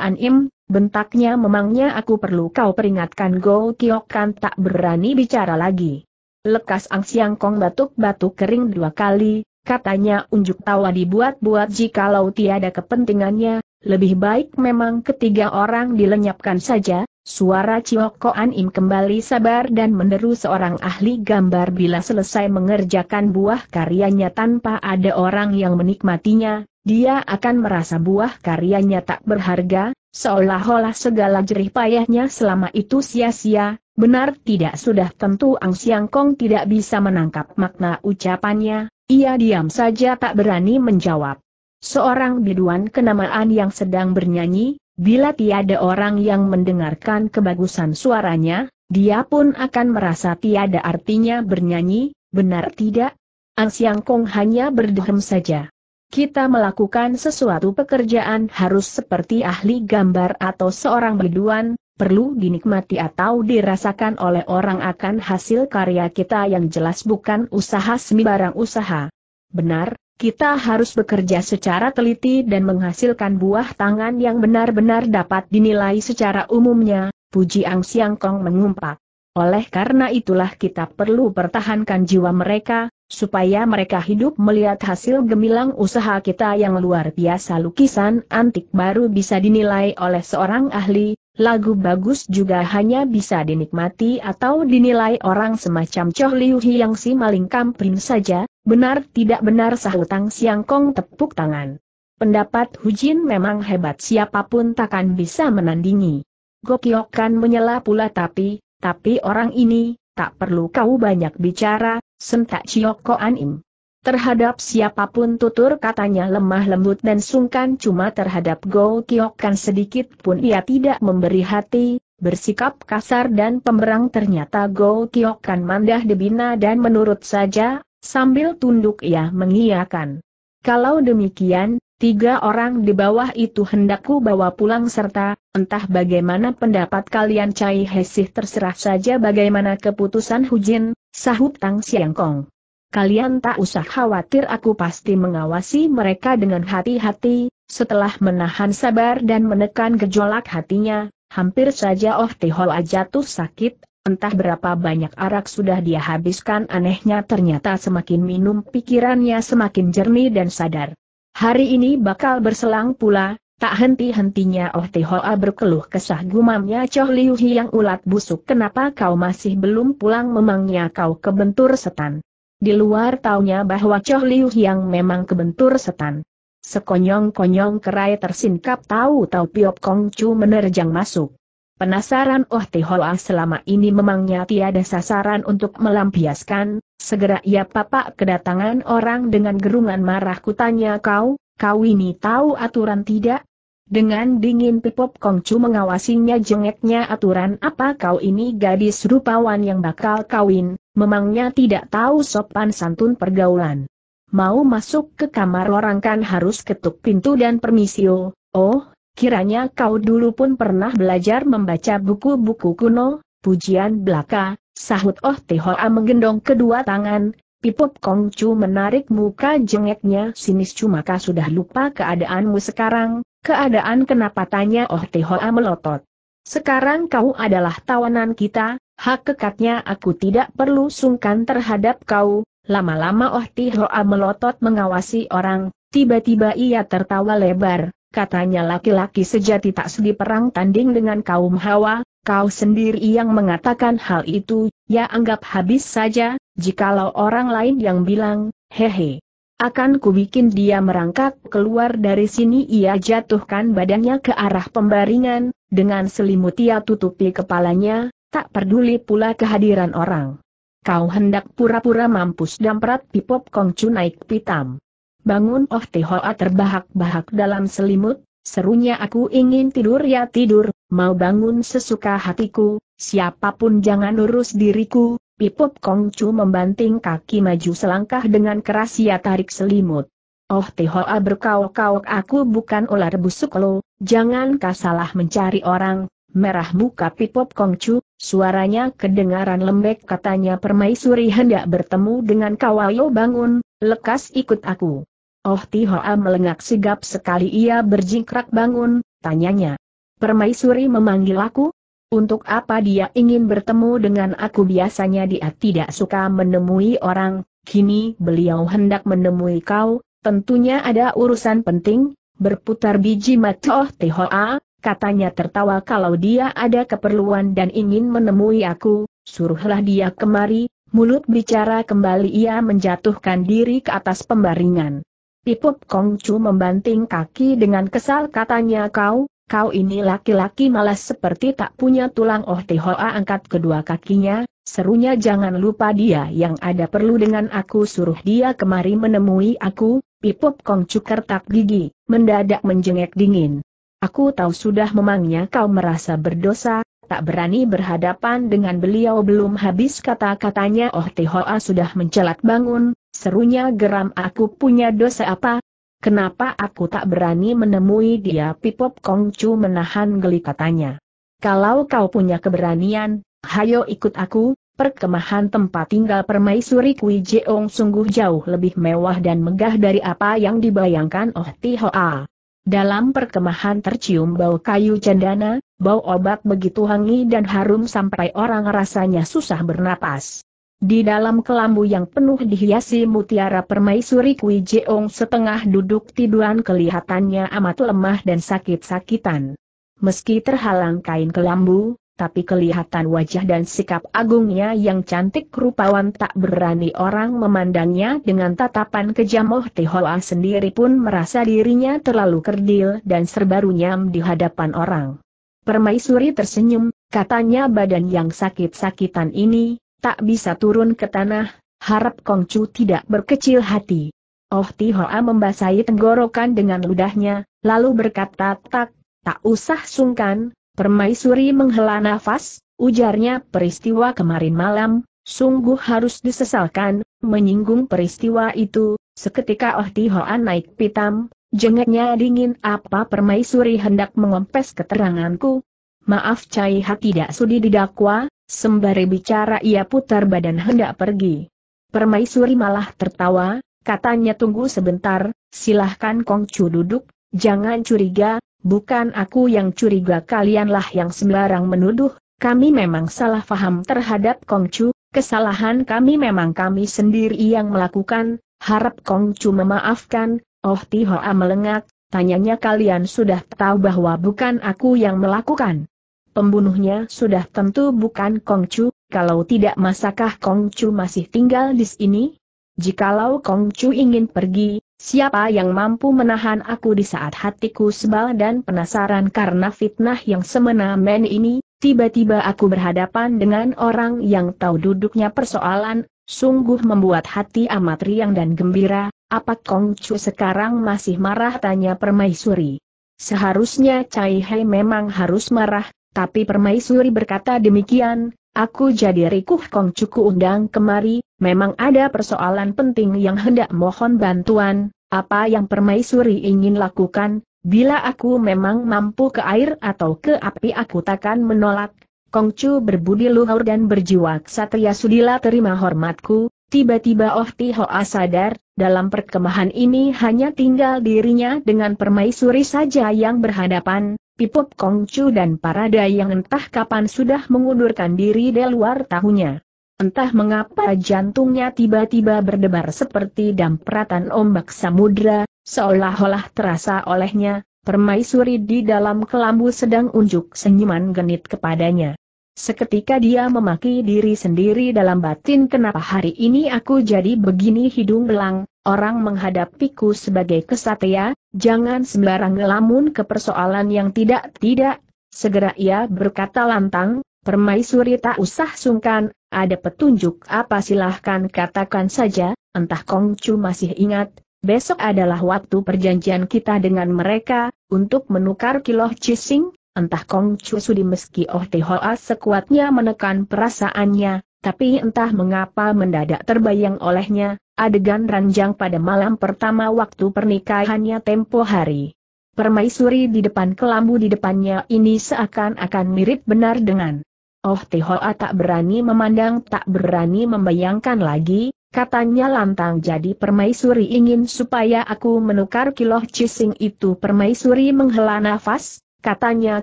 An Im Bentaknya memangnya aku perlu kau peringatkan Go Kiok kan tak berani bicara lagi. Lekas Ang Siang Kong batuk-batuk kering dua kali, katanya unjuk tawa dibuat-buat jikalau tiada kepentingannya, lebih baik memang ketiga orang dilenyapkan saja, suara Koan im kembali sabar dan menerus seorang ahli gambar bila selesai mengerjakan buah karyanya tanpa ada orang yang menikmatinya, dia akan merasa buah karyanya tak berharga, seolah-olah segala jerih payahnya selama itu sia-sia, benar tidak sudah tentu Ang Siang Kong tidak bisa menangkap makna ucapannya, ia diam saja tak berani menjawab. Seorang biduan kenamaan yang sedang bernyanyi, bila tiada orang yang mendengarkan kebagusan suaranya, dia pun akan merasa tiada artinya bernyanyi, benar tidak? Ang Siang Kong hanya berdehem saja kita melakukan sesuatu pekerjaan harus seperti ahli gambar atau seorang biduan, perlu dinikmati atau dirasakan oleh orang akan hasil karya kita yang jelas bukan usaha semi barang usaha. Benar, kita harus bekerja secara teliti dan menghasilkan buah tangan yang benar-benar dapat dinilai secara umumnya, puji Ang Siang Kong mengumpat. Oleh karena itulah kita perlu pertahankan jiwa mereka, supaya mereka hidup melihat hasil gemilang usaha kita yang luar biasa lukisan antik baru bisa dinilai oleh seorang ahli, lagu bagus juga hanya bisa dinikmati atau dinilai orang semacam Choh Liu yang si maling kamprin saja, benar tidak benar sahutang siang kong tepuk tangan. Pendapat Hu Jin memang hebat siapapun takkan bisa menandingi. Gokiokan menyela pula tapi, tapi orang ini, tak perlu kau banyak bicara, sentak Cioko Anim. Terhadap siapapun tutur katanya lemah lembut dan sungkan cuma terhadap Go kan sedikit pun ia tidak memberi hati, bersikap kasar dan pemberang ternyata Go kan mandah debina dan menurut saja, sambil tunduk ia mengiyakan. Kalau demikian, Tiga orang di bawah itu hendakku bawa pulang serta, entah bagaimana pendapat kalian Cai Hesih terserah saja bagaimana keputusan Hujin, sahut Tang siang kong. Kalian tak usah khawatir aku pasti mengawasi mereka dengan hati-hati, setelah menahan sabar dan menekan gejolak hatinya, hampir saja Oh a jatuh sakit, entah berapa banyak arak sudah dia habiskan anehnya ternyata semakin minum pikirannya semakin jernih dan sadar. Hari ini bakal berselang pula, tak henti-hentinya Oh Tihoa berkeluh kesah gumamnya Choh Liu yang ulat busuk kenapa kau masih belum pulang memangnya kau kebentur setan. Di luar taunya bahwa Choh Liu yang memang kebentur setan. Sekonyong-konyong kerai tersingkap tahu-tahu Piop Kong Chu menerjang masuk. Penasaran Oh Tihoa selama ini memangnya tiada sasaran untuk melampiaskan, segera ia papak kedatangan orang dengan gerungan marah kutanya kau, kau ini tahu aturan tidak? Dengan dingin Pipop Kongcu mengawasinya jengeknya aturan apa kau ini gadis rupawan yang bakal kawin, memangnya tidak tahu sopan santun pergaulan. Mau masuk ke kamar orang kan harus ketuk pintu dan permisio, oh, oh Kiranya kau dulu pun pernah belajar membaca buku-buku kuno, pujian belaka, sahut Oh Te Tehoa menggendong kedua tangan, Pipop Kongcu menarik muka jengeknya sinis cuma kau sudah lupa keadaanmu sekarang, keadaan kenapa tanya Oh Te Tehoa melotot. Sekarang kau adalah tawanan kita, hak kekatnya aku tidak perlu sungkan terhadap kau, lama-lama Oh Te Tehoa melotot mengawasi orang, tiba-tiba ia tertawa lebar, katanya laki-laki sejati tak sedih perang tanding dengan kaum hawa, kau sendiri yang mengatakan hal itu, ya anggap habis saja, jikalau orang lain yang bilang, hehe. Akan kubikin dia merangkak keluar dari sini ia jatuhkan badannya ke arah pembaringan, dengan selimut ia tutupi kepalanya, tak peduli pula kehadiran orang. Kau hendak pura-pura mampus damprat pipop kongcu naik pitam. Bangun Oh Tihoa terbahak-bahak dalam selimut, serunya aku ingin tidur ya tidur, mau bangun sesuka hatiku, siapapun jangan urus diriku, Pipop Kongcu membanting kaki maju selangkah dengan keras ia tarik selimut. Oh Tihoa berkauk-kauk aku bukan ular busuk lo, jangan kasalah mencari orang, merah muka Pipop Kongcu, suaranya kedengaran lembek katanya permaisuri hendak bertemu dengan Kawayo bangun, lekas ikut aku. Oh Tihoa melengak sigap sekali ia berjingkrak bangun, tanyanya. Permaisuri memanggil aku? Untuk apa dia ingin bertemu dengan aku biasanya dia tidak suka menemui orang, kini beliau hendak menemui kau, tentunya ada urusan penting, berputar biji mata Oh Tihoa, katanya tertawa kalau dia ada keperluan dan ingin menemui aku, suruhlah dia kemari, mulut bicara kembali ia menjatuhkan diri ke atas pembaringan. Kong Kongcu membanting kaki dengan kesal katanya kau, kau ini laki-laki malas seperti tak punya tulang Oh Tihoa angkat kedua kakinya, serunya jangan lupa dia yang ada perlu dengan aku suruh dia kemari menemui aku, Kong Kongcu kertak gigi, mendadak menjengek dingin. Aku tahu sudah memangnya kau merasa berdosa, tak berani berhadapan dengan beliau belum habis kata-katanya Oh Tihoa sudah mencelat bangun, Serunya geram aku punya dosa apa? Kenapa aku tak berani menemui dia? Pipop Kongcu menahan geli katanya. Kalau kau punya keberanian, hayo ikut aku, perkemahan tempat tinggal permaisuri Kui Jeong sungguh jauh lebih mewah dan megah dari apa yang dibayangkan Oh Tihoa. Dalam perkemahan tercium bau kayu cendana, bau obat begitu hangi dan harum sampai orang rasanya susah bernapas. Di dalam kelambu yang penuh dihiasi mutiara permaisuri Kui Jeong setengah duduk tiduran kelihatannya amat lemah dan sakit-sakitan. Meski terhalang kain kelambu, tapi kelihatan wajah dan sikap agungnya yang cantik rupawan tak berani orang memandangnya dengan tatapan kejam Oh Tihoa sendiri pun merasa dirinya terlalu kerdil dan serba runyam di hadapan orang. Permaisuri tersenyum, katanya badan yang sakit-sakitan ini, tak bisa turun ke tanah, harap Kongcu tidak berkecil hati. Oh Ti Hoa membasahi tenggorokan dengan ludahnya, lalu berkata tak, tak usah sungkan, permaisuri menghela nafas, ujarnya peristiwa kemarin malam, sungguh harus disesalkan, menyinggung peristiwa itu, seketika Oh Ti Hoa naik pitam, jengeknya dingin apa permaisuri hendak mengompes keteranganku, Maaf Cai Ha tidak sudi didakwa, sembari bicara ia putar badan hendak pergi. Permaisuri malah tertawa, katanya tunggu sebentar, silahkan Kongcu duduk, jangan curiga, bukan aku yang curiga kalianlah yang sembarang menuduh, kami memang salah faham terhadap Kongcu, kesalahan kami memang kami sendiri yang melakukan, harap Kongcu memaafkan, oh Tihoa melengak, tanyanya kalian sudah tahu bahwa bukan aku yang melakukan. Pembunuhnya sudah tentu bukan Kong Chu, kalau tidak masakah Kong Chu masih tinggal di sini? Jikalau Kong Chu ingin pergi, siapa yang mampu menahan aku di saat hatiku sebal dan penasaran karena fitnah yang semena-men ini? Tiba-tiba aku berhadapan dengan orang yang tahu duduknya persoalan, sungguh membuat hati amat riang dan gembira, apa Kong Chu sekarang masih marah tanya permaisuri. Seharusnya Cai Hei memang harus marah, tapi permaisuri berkata demikian, aku jadi rikuh kong cuku undang kemari, memang ada persoalan penting yang hendak mohon bantuan, apa yang permaisuri ingin lakukan, bila aku memang mampu ke air atau ke api aku takkan menolak. Kongcu berbudi luhur dan berjiwa ksatria sudila terima hormatku, Tiba-tiba Oh Ti Hoa sadar, dalam perkemahan ini hanya tinggal dirinya dengan permaisuri saja yang berhadapan, Piput Kongcu dan Parada yang entah kapan sudah mengundurkan diri di luar tahunya. Entah mengapa jantungnya tiba-tiba berdebar seperti dampratan ombak samudra, seolah-olah terasa olehnya, permaisuri di dalam kelambu sedang unjuk senyuman genit kepadanya. Seketika dia memaki diri sendiri dalam batin kenapa hari ini aku jadi begini hidung belang, orang menghadapiku sebagai kesatria, jangan sembarang ngelamun ke persoalan yang tidak-tidak. Segera ia berkata lantang, permaisuri tak usah sungkan, ada petunjuk apa silahkan katakan saja, entah Kongcu masih ingat, besok adalah waktu perjanjian kita dengan mereka, untuk menukar kiloh cising, Entah Kong Chu Sudi meski Oh Te Hoa sekuatnya menekan perasaannya, tapi entah mengapa mendadak terbayang olehnya, adegan ranjang pada malam pertama waktu pernikahannya tempo hari. Permaisuri di depan kelambu di depannya ini seakan-akan mirip benar dengan Oh Te Hoa tak berani memandang tak berani membayangkan lagi, katanya lantang jadi permaisuri ingin supaya aku menukar kiloh cising itu permaisuri menghela nafas, Katanya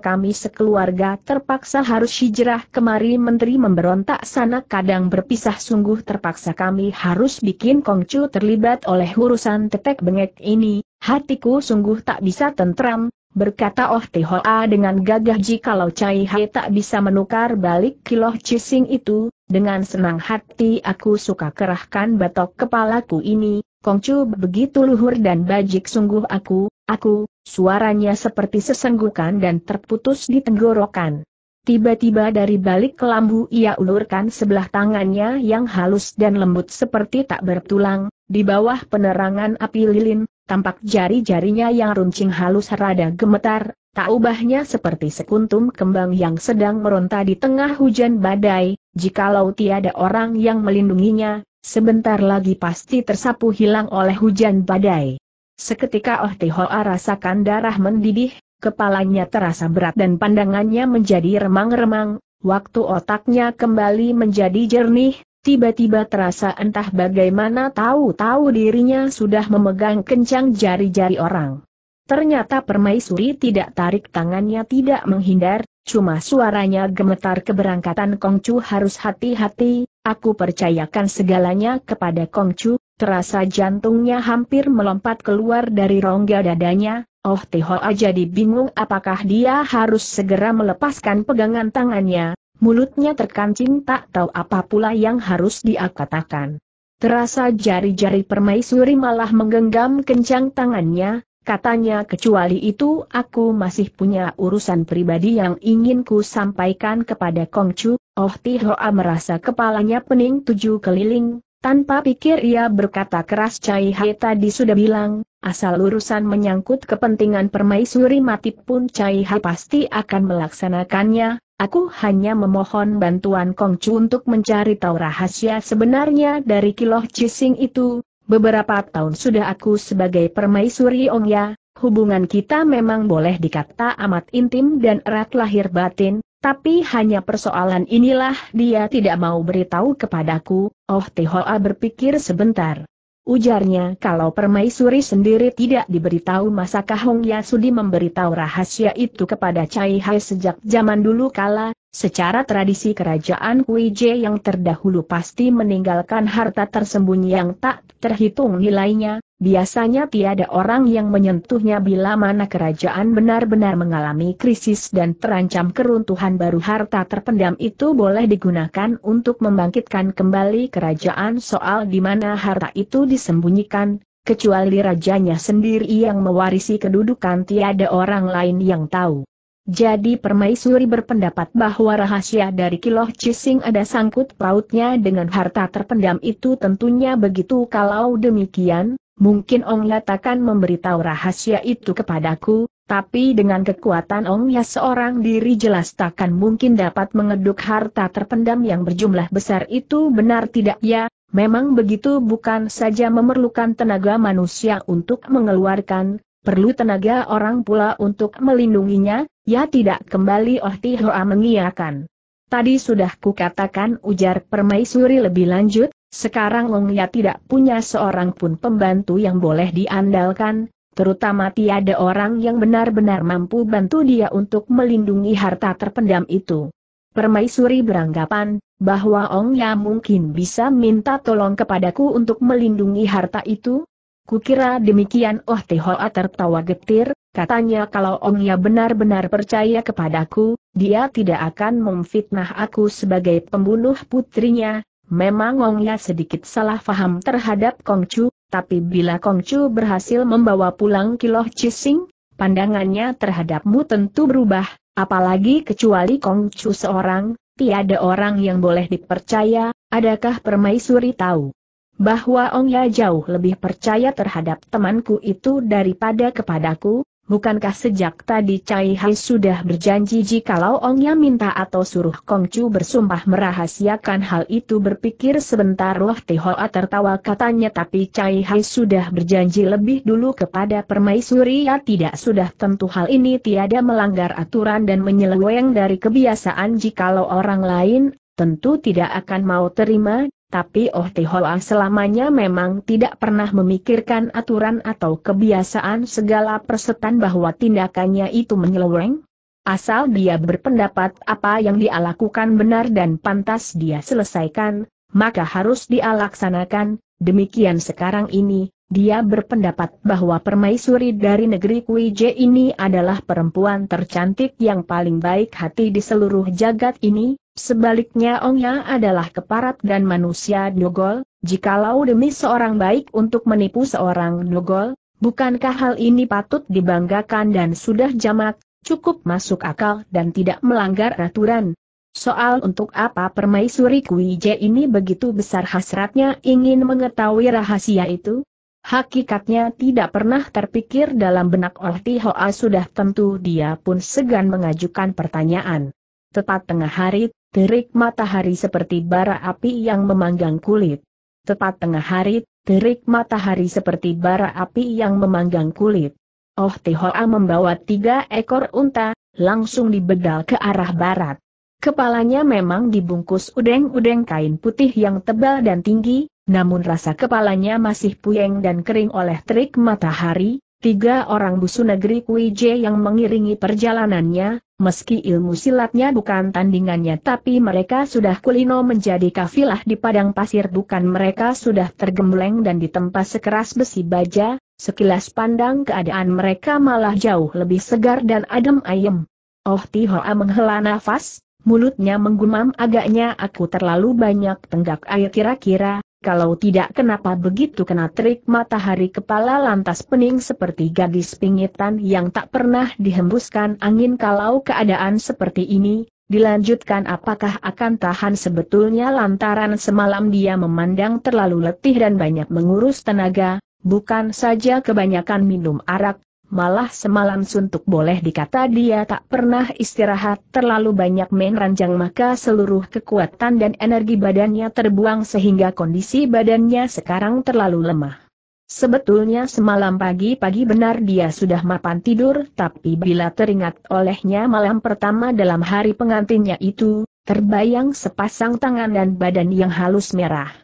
kami sekeluarga terpaksa harus hijrah kemari menteri memberontak sana kadang berpisah sungguh terpaksa kami harus bikin Kongcu terlibat oleh urusan tetek bengek ini, hatiku sungguh tak bisa tentram, berkata Oh Hoa dengan gagah ji kalau Cai Hai tak bisa menukar balik kiloh cising itu, dengan senang hati aku suka kerahkan batok kepalaku ini, Kongcu begitu luhur dan bajik sungguh aku, Aku, suaranya seperti sesenggukan dan terputus di tenggorokan. Tiba-tiba dari balik kelambu ia ulurkan sebelah tangannya yang halus dan lembut seperti tak bertulang, di bawah penerangan api lilin, tampak jari-jarinya yang runcing halus rada gemetar, tak ubahnya seperti sekuntum kembang yang sedang meronta di tengah hujan badai, jikalau tiada orang yang melindunginya, sebentar lagi pasti tersapu hilang oleh hujan badai. Seketika Oh Hoa rasakan darah mendidih, kepalanya terasa berat dan pandangannya menjadi remang-remang, waktu otaknya kembali menjadi jernih, tiba-tiba terasa entah bagaimana tahu-tahu dirinya sudah memegang kencang jari-jari orang. Ternyata permaisuri tidak tarik tangannya tidak menghindar, cuma suaranya gemetar keberangkatan Kongcu harus hati-hati, aku percayakan segalanya kepada Kongcu, Terasa jantungnya hampir melompat keluar dari rongga dadanya, Oh Tihoa jadi bingung apakah dia harus segera melepaskan pegangan tangannya, mulutnya terkancing tak tahu apa pula yang harus dia katakan. Terasa jari-jari permaisuri malah menggenggam kencang tangannya, Katanya kecuali itu aku masih punya urusan pribadi yang ingin ku sampaikan kepada Kongcu, Oh Tihoa merasa kepalanya pening tujuh keliling, tanpa pikir ia berkata keras Cai Hai tadi sudah bilang, asal urusan menyangkut kepentingan permaisuri mati pun Cai Hai pasti akan melaksanakannya, aku hanya memohon bantuan Kong Chu untuk mencari tahu rahasia sebenarnya dari kiloh Cising itu, beberapa tahun sudah aku sebagai permaisuri Ong Ya, hubungan kita memang boleh dikata amat intim dan erat lahir batin, tapi hanya persoalan inilah dia tidak mau beritahu kepadaku, Oh Tehoa berpikir sebentar. Ujarnya kalau permaisuri sendiri tidak diberitahu masakah Hong Yasudi memberitahu rahasia itu kepada Cai Hai sejak zaman dulu kala, Secara tradisi kerajaan Kuije yang terdahulu pasti meninggalkan harta tersembunyi yang tak terhitung nilainya, biasanya tiada orang yang menyentuhnya bila mana kerajaan benar-benar mengalami krisis dan terancam keruntuhan baru harta terpendam itu boleh digunakan untuk membangkitkan kembali kerajaan soal di mana harta itu disembunyikan, kecuali rajanya sendiri yang mewarisi kedudukan tiada orang lain yang tahu. Jadi permaisuri berpendapat bahwa rahasia dari Kiloh Cising ada sangkut pautnya dengan harta terpendam itu tentunya begitu kalau demikian, mungkin Ong takkan memberitahu rahasia itu kepadaku, tapi dengan kekuatan Ong Ya seorang diri jelas takkan mungkin dapat mengeduk harta terpendam yang berjumlah besar itu benar tidak ya, memang begitu bukan saja memerlukan tenaga manusia untuk mengeluarkan, perlu tenaga orang pula untuk melindunginya, Ya tidak kembali Oh Tihoa mengiakan. Tadi sudah kukatakan ujar permaisuri lebih lanjut, sekarang Ong Ya tidak punya seorang pun pembantu yang boleh diandalkan, terutama tiada orang yang benar-benar mampu bantu dia untuk melindungi harta terpendam itu. Permaisuri beranggapan, bahwa Ong Ya mungkin bisa minta tolong kepadaku untuk melindungi harta itu? Kukira demikian Oh Hoa tertawa getir, Katanya kalau Ya benar-benar percaya kepadaku, dia tidak akan memfitnah aku sebagai pembunuh putrinya. Memang Ya sedikit salah faham terhadap Kongcu, tapi bila Kongcu berhasil membawa pulang Kiloh Cising, pandangannya terhadapmu tentu berubah, apalagi kecuali Kongcu seorang, tiada orang yang boleh dipercaya, adakah permaisuri tahu? bahwa Ong Ya jauh lebih percaya terhadap temanku itu daripada kepadaku, Bukankah sejak tadi Cai Hai sudah berjanji jikalau yang minta atau suruh Kong Chu bersumpah merahasiakan hal itu berpikir sebentar Loh Hoa tertawa katanya tapi Cai Hai sudah berjanji lebih dulu kepada permaisuri ya tidak sudah tentu hal ini tiada melanggar aturan dan menyeleweng dari kebiasaan jikalau orang lain, tentu tidak akan mau terima, tapi Oh Tihoa selamanya memang tidak pernah memikirkan aturan atau kebiasaan segala persetan bahwa tindakannya itu menyeleweng. Asal dia berpendapat apa yang dia lakukan benar dan pantas dia selesaikan, maka harus dia laksanakan, demikian sekarang ini, dia berpendapat bahwa permaisuri dari negeri Kuije ini adalah perempuan tercantik yang paling baik hati di seluruh jagat ini, Sebaliknya Ongnya adalah keparat dan manusia dogol, jikalau demi seorang baik untuk menipu seorang dogol, bukankah hal ini patut dibanggakan dan sudah jamak, cukup masuk akal dan tidak melanggar aturan. Soal untuk apa permaisuri Kuije ini begitu besar hasratnya ingin mengetahui rahasia itu? Hakikatnya tidak pernah terpikir dalam benak oleh Tihoa sudah tentu dia pun segan mengajukan pertanyaan. Tepat tengah hari, terik matahari seperti bara api yang memanggang kulit. Tepat tengah hari, terik matahari seperti bara api yang memanggang kulit. Oh Tihoa membawa tiga ekor unta, langsung dibedal ke arah barat. Kepalanya memang dibungkus udeng-udeng kain putih yang tebal dan tinggi, namun rasa kepalanya masih puyeng dan kering oleh terik matahari, Tiga orang busu negeri Kuije yang mengiringi perjalanannya, meski ilmu silatnya bukan tandingannya tapi mereka sudah kulino menjadi kafilah di padang pasir bukan mereka sudah tergembleng dan ditempa sekeras besi baja, sekilas pandang keadaan mereka malah jauh lebih segar dan adem ayem. Oh Tihoa menghela nafas, mulutnya menggumam agaknya aku terlalu banyak tenggak air kira-kira, kalau tidak kenapa begitu kena trik matahari kepala lantas pening seperti gadis pingitan yang tak pernah dihembuskan angin kalau keadaan seperti ini, dilanjutkan apakah akan tahan sebetulnya lantaran semalam dia memandang terlalu letih dan banyak mengurus tenaga, bukan saja kebanyakan minum arak, malah semalam suntuk boleh dikata dia tak pernah istirahat terlalu banyak main ranjang maka seluruh kekuatan dan energi badannya terbuang sehingga kondisi badannya sekarang terlalu lemah. Sebetulnya semalam pagi-pagi benar dia sudah mapan tidur tapi bila teringat olehnya malam pertama dalam hari pengantinnya itu, terbayang sepasang tangan dan badan yang halus merah.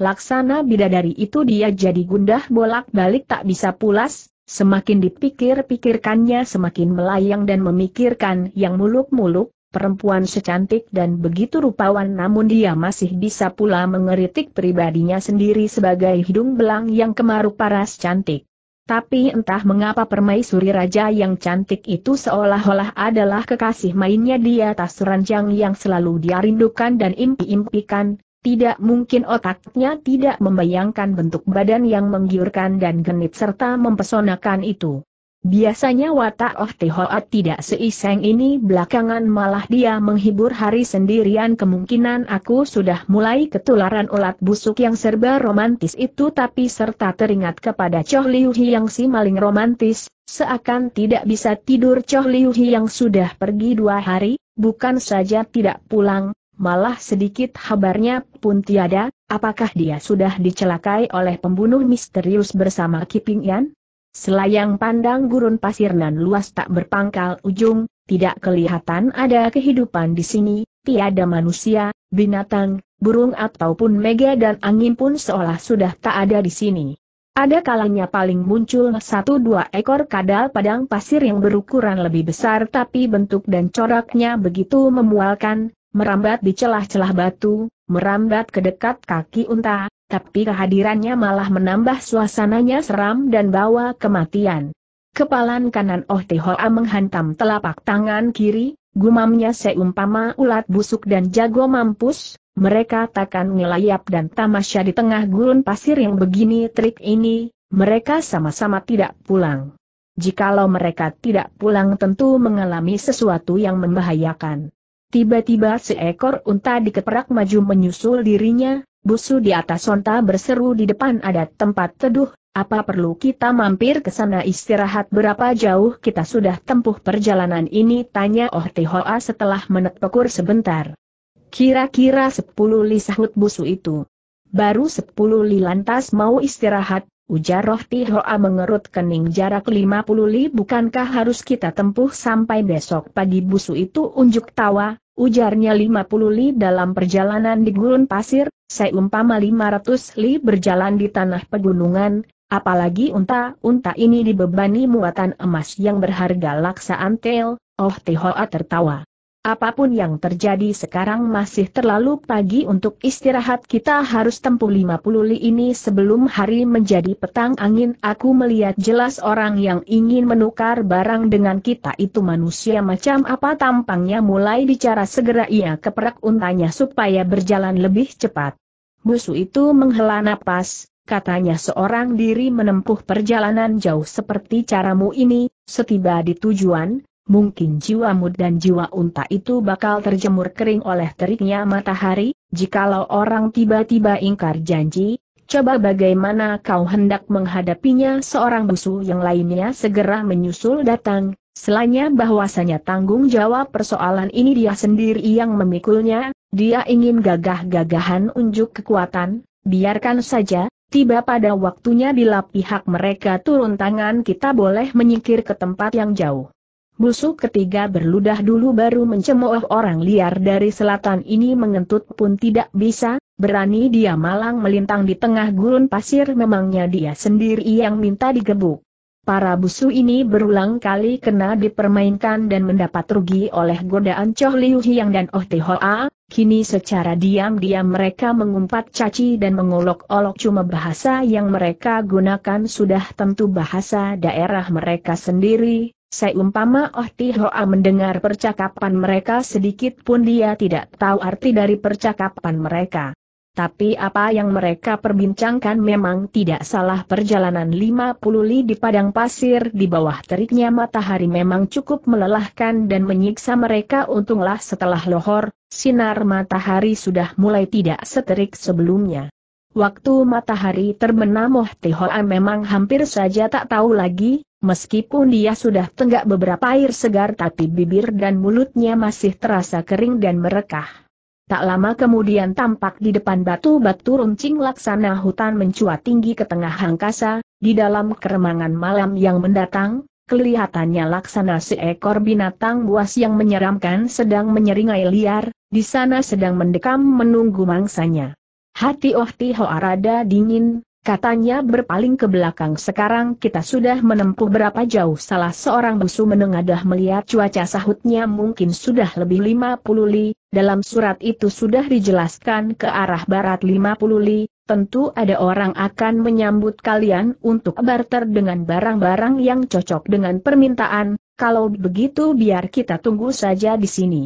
Laksana bidadari itu dia jadi gundah bolak-balik tak bisa pulas, Semakin dipikir-pikirkannya semakin melayang dan memikirkan yang muluk-muluk, perempuan secantik dan begitu rupawan namun dia masih bisa pula mengeritik pribadinya sendiri sebagai hidung belang yang kemaru paras cantik. Tapi entah mengapa permaisuri raja yang cantik itu seolah-olah adalah kekasih mainnya di atas ranjang yang selalu dia rindukan dan impi-impikan, tidak mungkin otaknya tidak membayangkan bentuk badan yang menggiurkan dan genit serta mempesonakan itu. Biasanya watak Oh Tehoat tidak seiseng ini belakangan malah dia menghibur hari sendirian kemungkinan aku sudah mulai ketularan ulat busuk yang serba romantis itu tapi serta teringat kepada Choh Liu yang si maling romantis, seakan tidak bisa tidur Choh Liu yang sudah pergi dua hari, bukan saja tidak pulang, Malah sedikit kabarnya pun tiada, apakah dia sudah dicelakai oleh pembunuh misterius bersama Kiping Yan? Selayang pandang gurun pasir nan luas tak berpangkal ujung, tidak kelihatan ada kehidupan di sini, tiada manusia, binatang, burung ataupun mega dan angin pun seolah sudah tak ada di sini. Ada kalanya paling muncul satu dua ekor kadal padang pasir yang berukuran lebih besar tapi bentuk dan coraknya begitu memualkan, merambat di celah-celah batu, merambat ke dekat kaki unta, tapi kehadirannya malah menambah suasananya seram dan bawa kematian. Kepalan kanan Oh Tehoa menghantam telapak tangan kiri, gumamnya seumpama ulat busuk dan jago mampus, mereka takkan ngelayap dan tamasya di tengah gurun pasir yang begini trik ini, mereka sama-sama tidak pulang. Jikalau mereka tidak pulang tentu mengalami sesuatu yang membahayakan. Tiba-tiba seekor unta dikeperak maju menyusul dirinya, busu di atas unta berseru di depan ada tempat teduh, apa perlu kita mampir ke sana istirahat berapa jauh kita sudah tempuh perjalanan ini tanya Oh Tihoa setelah menetpekur sebentar. Kira-kira sepuluh li sahut busu itu. Baru sepuluh li lantas mau istirahat, ujar Roh Tihoa mengerut kening jarak lima puluh li bukankah harus kita tempuh sampai besok pagi busu itu unjuk tawa, Ujarnya 50 li dalam perjalanan di gurun pasir, seumpama 500 li berjalan di tanah pegunungan, apalagi unta-unta ini dibebani muatan emas yang berharga laksaan tel, oh Tihoa tertawa. Apapun yang terjadi sekarang masih terlalu pagi untuk istirahat kita harus tempuh 50 li ini sebelum hari menjadi petang angin aku melihat jelas orang yang ingin menukar barang dengan kita itu manusia macam apa tampangnya mulai bicara segera ia keperak untanya supaya berjalan lebih cepat. Musuh itu menghela napas, katanya seorang diri menempuh perjalanan jauh seperti caramu ini, setiba di tujuan, mungkin jiwa mud dan jiwa unta itu bakal terjemur kering oleh teriknya matahari, jikalau orang tiba-tiba ingkar janji, coba bagaimana kau hendak menghadapinya seorang musuh yang lainnya segera menyusul datang, Selainnya bahwasanya tanggung jawab persoalan ini dia sendiri yang memikulnya, dia ingin gagah-gagahan unjuk kekuatan, biarkan saja, tiba pada waktunya bila pihak mereka turun tangan kita boleh menyingkir ke tempat yang jauh. Busuk ketiga berludah dulu baru mencemooh orang liar dari selatan ini mengentut pun tidak bisa, berani dia malang melintang di tengah gurun pasir memangnya dia sendiri yang minta digebuk. Para busu ini berulang kali kena dipermainkan dan mendapat rugi oleh godaan Choh Liu Hiang dan Oh kini secara diam-diam mereka mengumpat caci dan mengolok-olok cuma bahasa yang mereka gunakan sudah tentu bahasa daerah mereka sendiri, Seumpama Oh Tihoa mendengar percakapan mereka sedikit pun dia tidak tahu arti dari percakapan mereka. Tapi apa yang mereka perbincangkan memang tidak salah perjalanan 50 li di padang pasir di bawah teriknya matahari memang cukup melelahkan dan menyiksa mereka untunglah setelah lohor, sinar matahari sudah mulai tidak seterik sebelumnya. Waktu matahari terbenam Oh Tihoa memang hampir saja tak tahu lagi, Meskipun dia sudah tenggak beberapa air segar tapi bibir dan mulutnya masih terasa kering dan merekah. Tak lama kemudian tampak di depan batu-batu runcing laksana hutan mencuat tinggi ke tengah angkasa, di dalam keremangan malam yang mendatang, kelihatannya laksana seekor binatang buas yang menyeramkan sedang menyeringai liar, di sana sedang mendekam menunggu mangsanya. Hati Oh Tiho Arada dingin, Katanya berpaling ke belakang sekarang kita sudah menempuh berapa jauh salah seorang busu menengadah melihat cuaca sahutnya mungkin sudah lebih 50 li, dalam surat itu sudah dijelaskan ke arah barat 50 li, tentu ada orang akan menyambut kalian untuk barter dengan barang-barang yang cocok dengan permintaan, kalau begitu biar kita tunggu saja di sini.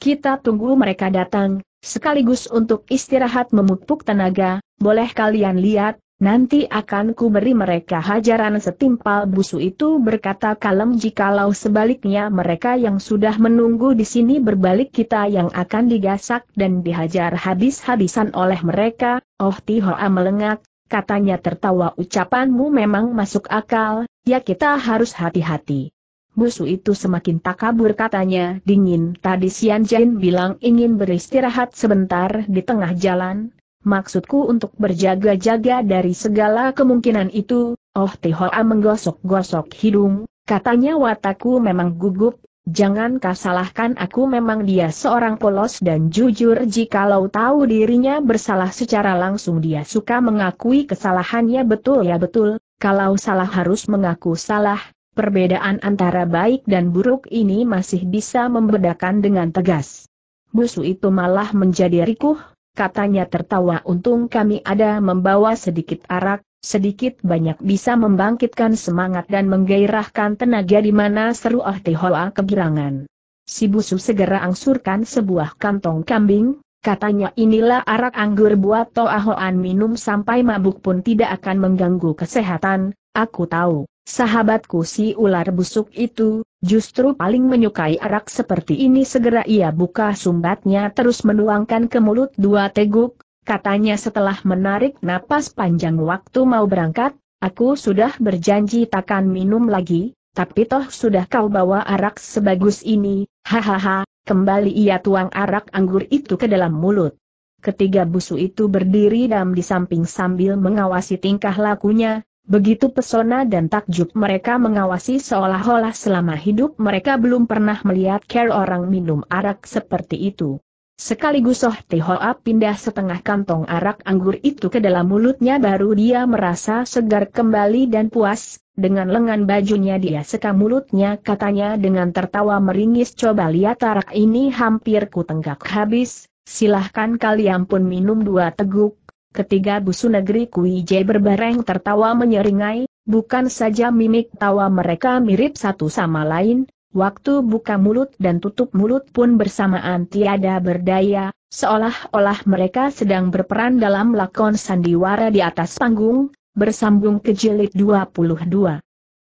Kita tunggu mereka datang, sekaligus untuk istirahat memupuk tenaga, boleh kalian lihat, Nanti akan ku beri mereka hajaran setimpal busu itu berkata kalem jikalau sebaliknya mereka yang sudah menunggu di sini berbalik kita yang akan digasak dan dihajar habis-habisan oleh mereka, oh tihoa melengak, katanya tertawa ucapanmu memang masuk akal, ya kita harus hati-hati. Busu itu semakin takabur katanya dingin tadi Sian Jin bilang ingin beristirahat sebentar di tengah jalan, Maksudku untuk berjaga-jaga dari segala kemungkinan itu, Oh Tihoa menggosok-gosok hidung, katanya wataku memang gugup, jangan salahkan aku memang dia seorang polos dan jujur jikalau tahu dirinya bersalah secara langsung dia suka mengakui kesalahannya betul ya betul, kalau salah harus mengaku salah, perbedaan antara baik dan buruk ini masih bisa membedakan dengan tegas. Musuh itu malah menjadi rikuh, katanya tertawa untung kami ada membawa sedikit arak, sedikit banyak bisa membangkitkan semangat dan menggairahkan tenaga di mana seru ah tehoa kegirangan. Si busu segera angsurkan sebuah kantong kambing, katanya inilah arak anggur buat Toahoan minum sampai mabuk pun tidak akan mengganggu kesehatan, aku tahu. Sahabatku si ular busuk itu, justru paling menyukai arak seperti ini segera ia buka sumbatnya terus menuangkan ke mulut dua teguk, katanya setelah menarik napas panjang waktu mau berangkat, aku sudah berjanji takkan minum lagi, tapi toh sudah kau bawa arak sebagus ini, hahaha, kembali ia tuang arak anggur itu ke dalam mulut. Ketiga busu itu berdiri dam di samping sambil mengawasi tingkah lakunya, Begitu pesona dan takjub mereka mengawasi seolah-olah selama hidup mereka belum pernah melihat care orang minum arak seperti itu. Sekaligus Soh Tihoa pindah setengah kantong arak anggur itu ke dalam mulutnya baru dia merasa segar kembali dan puas, dengan lengan bajunya dia seka mulutnya katanya dengan tertawa meringis coba lihat arak ini hampir kutenggak habis, silahkan kalian pun minum dua teguk, Ketiga busu negeri kui j berbareng tertawa menyeringai, bukan saja mimik tawa mereka mirip satu sama lain, waktu buka mulut dan tutup mulut pun bersamaan tiada berdaya, seolah-olah mereka sedang berperan dalam lakon sandiwara di atas panggung, bersambung ke jilid 22.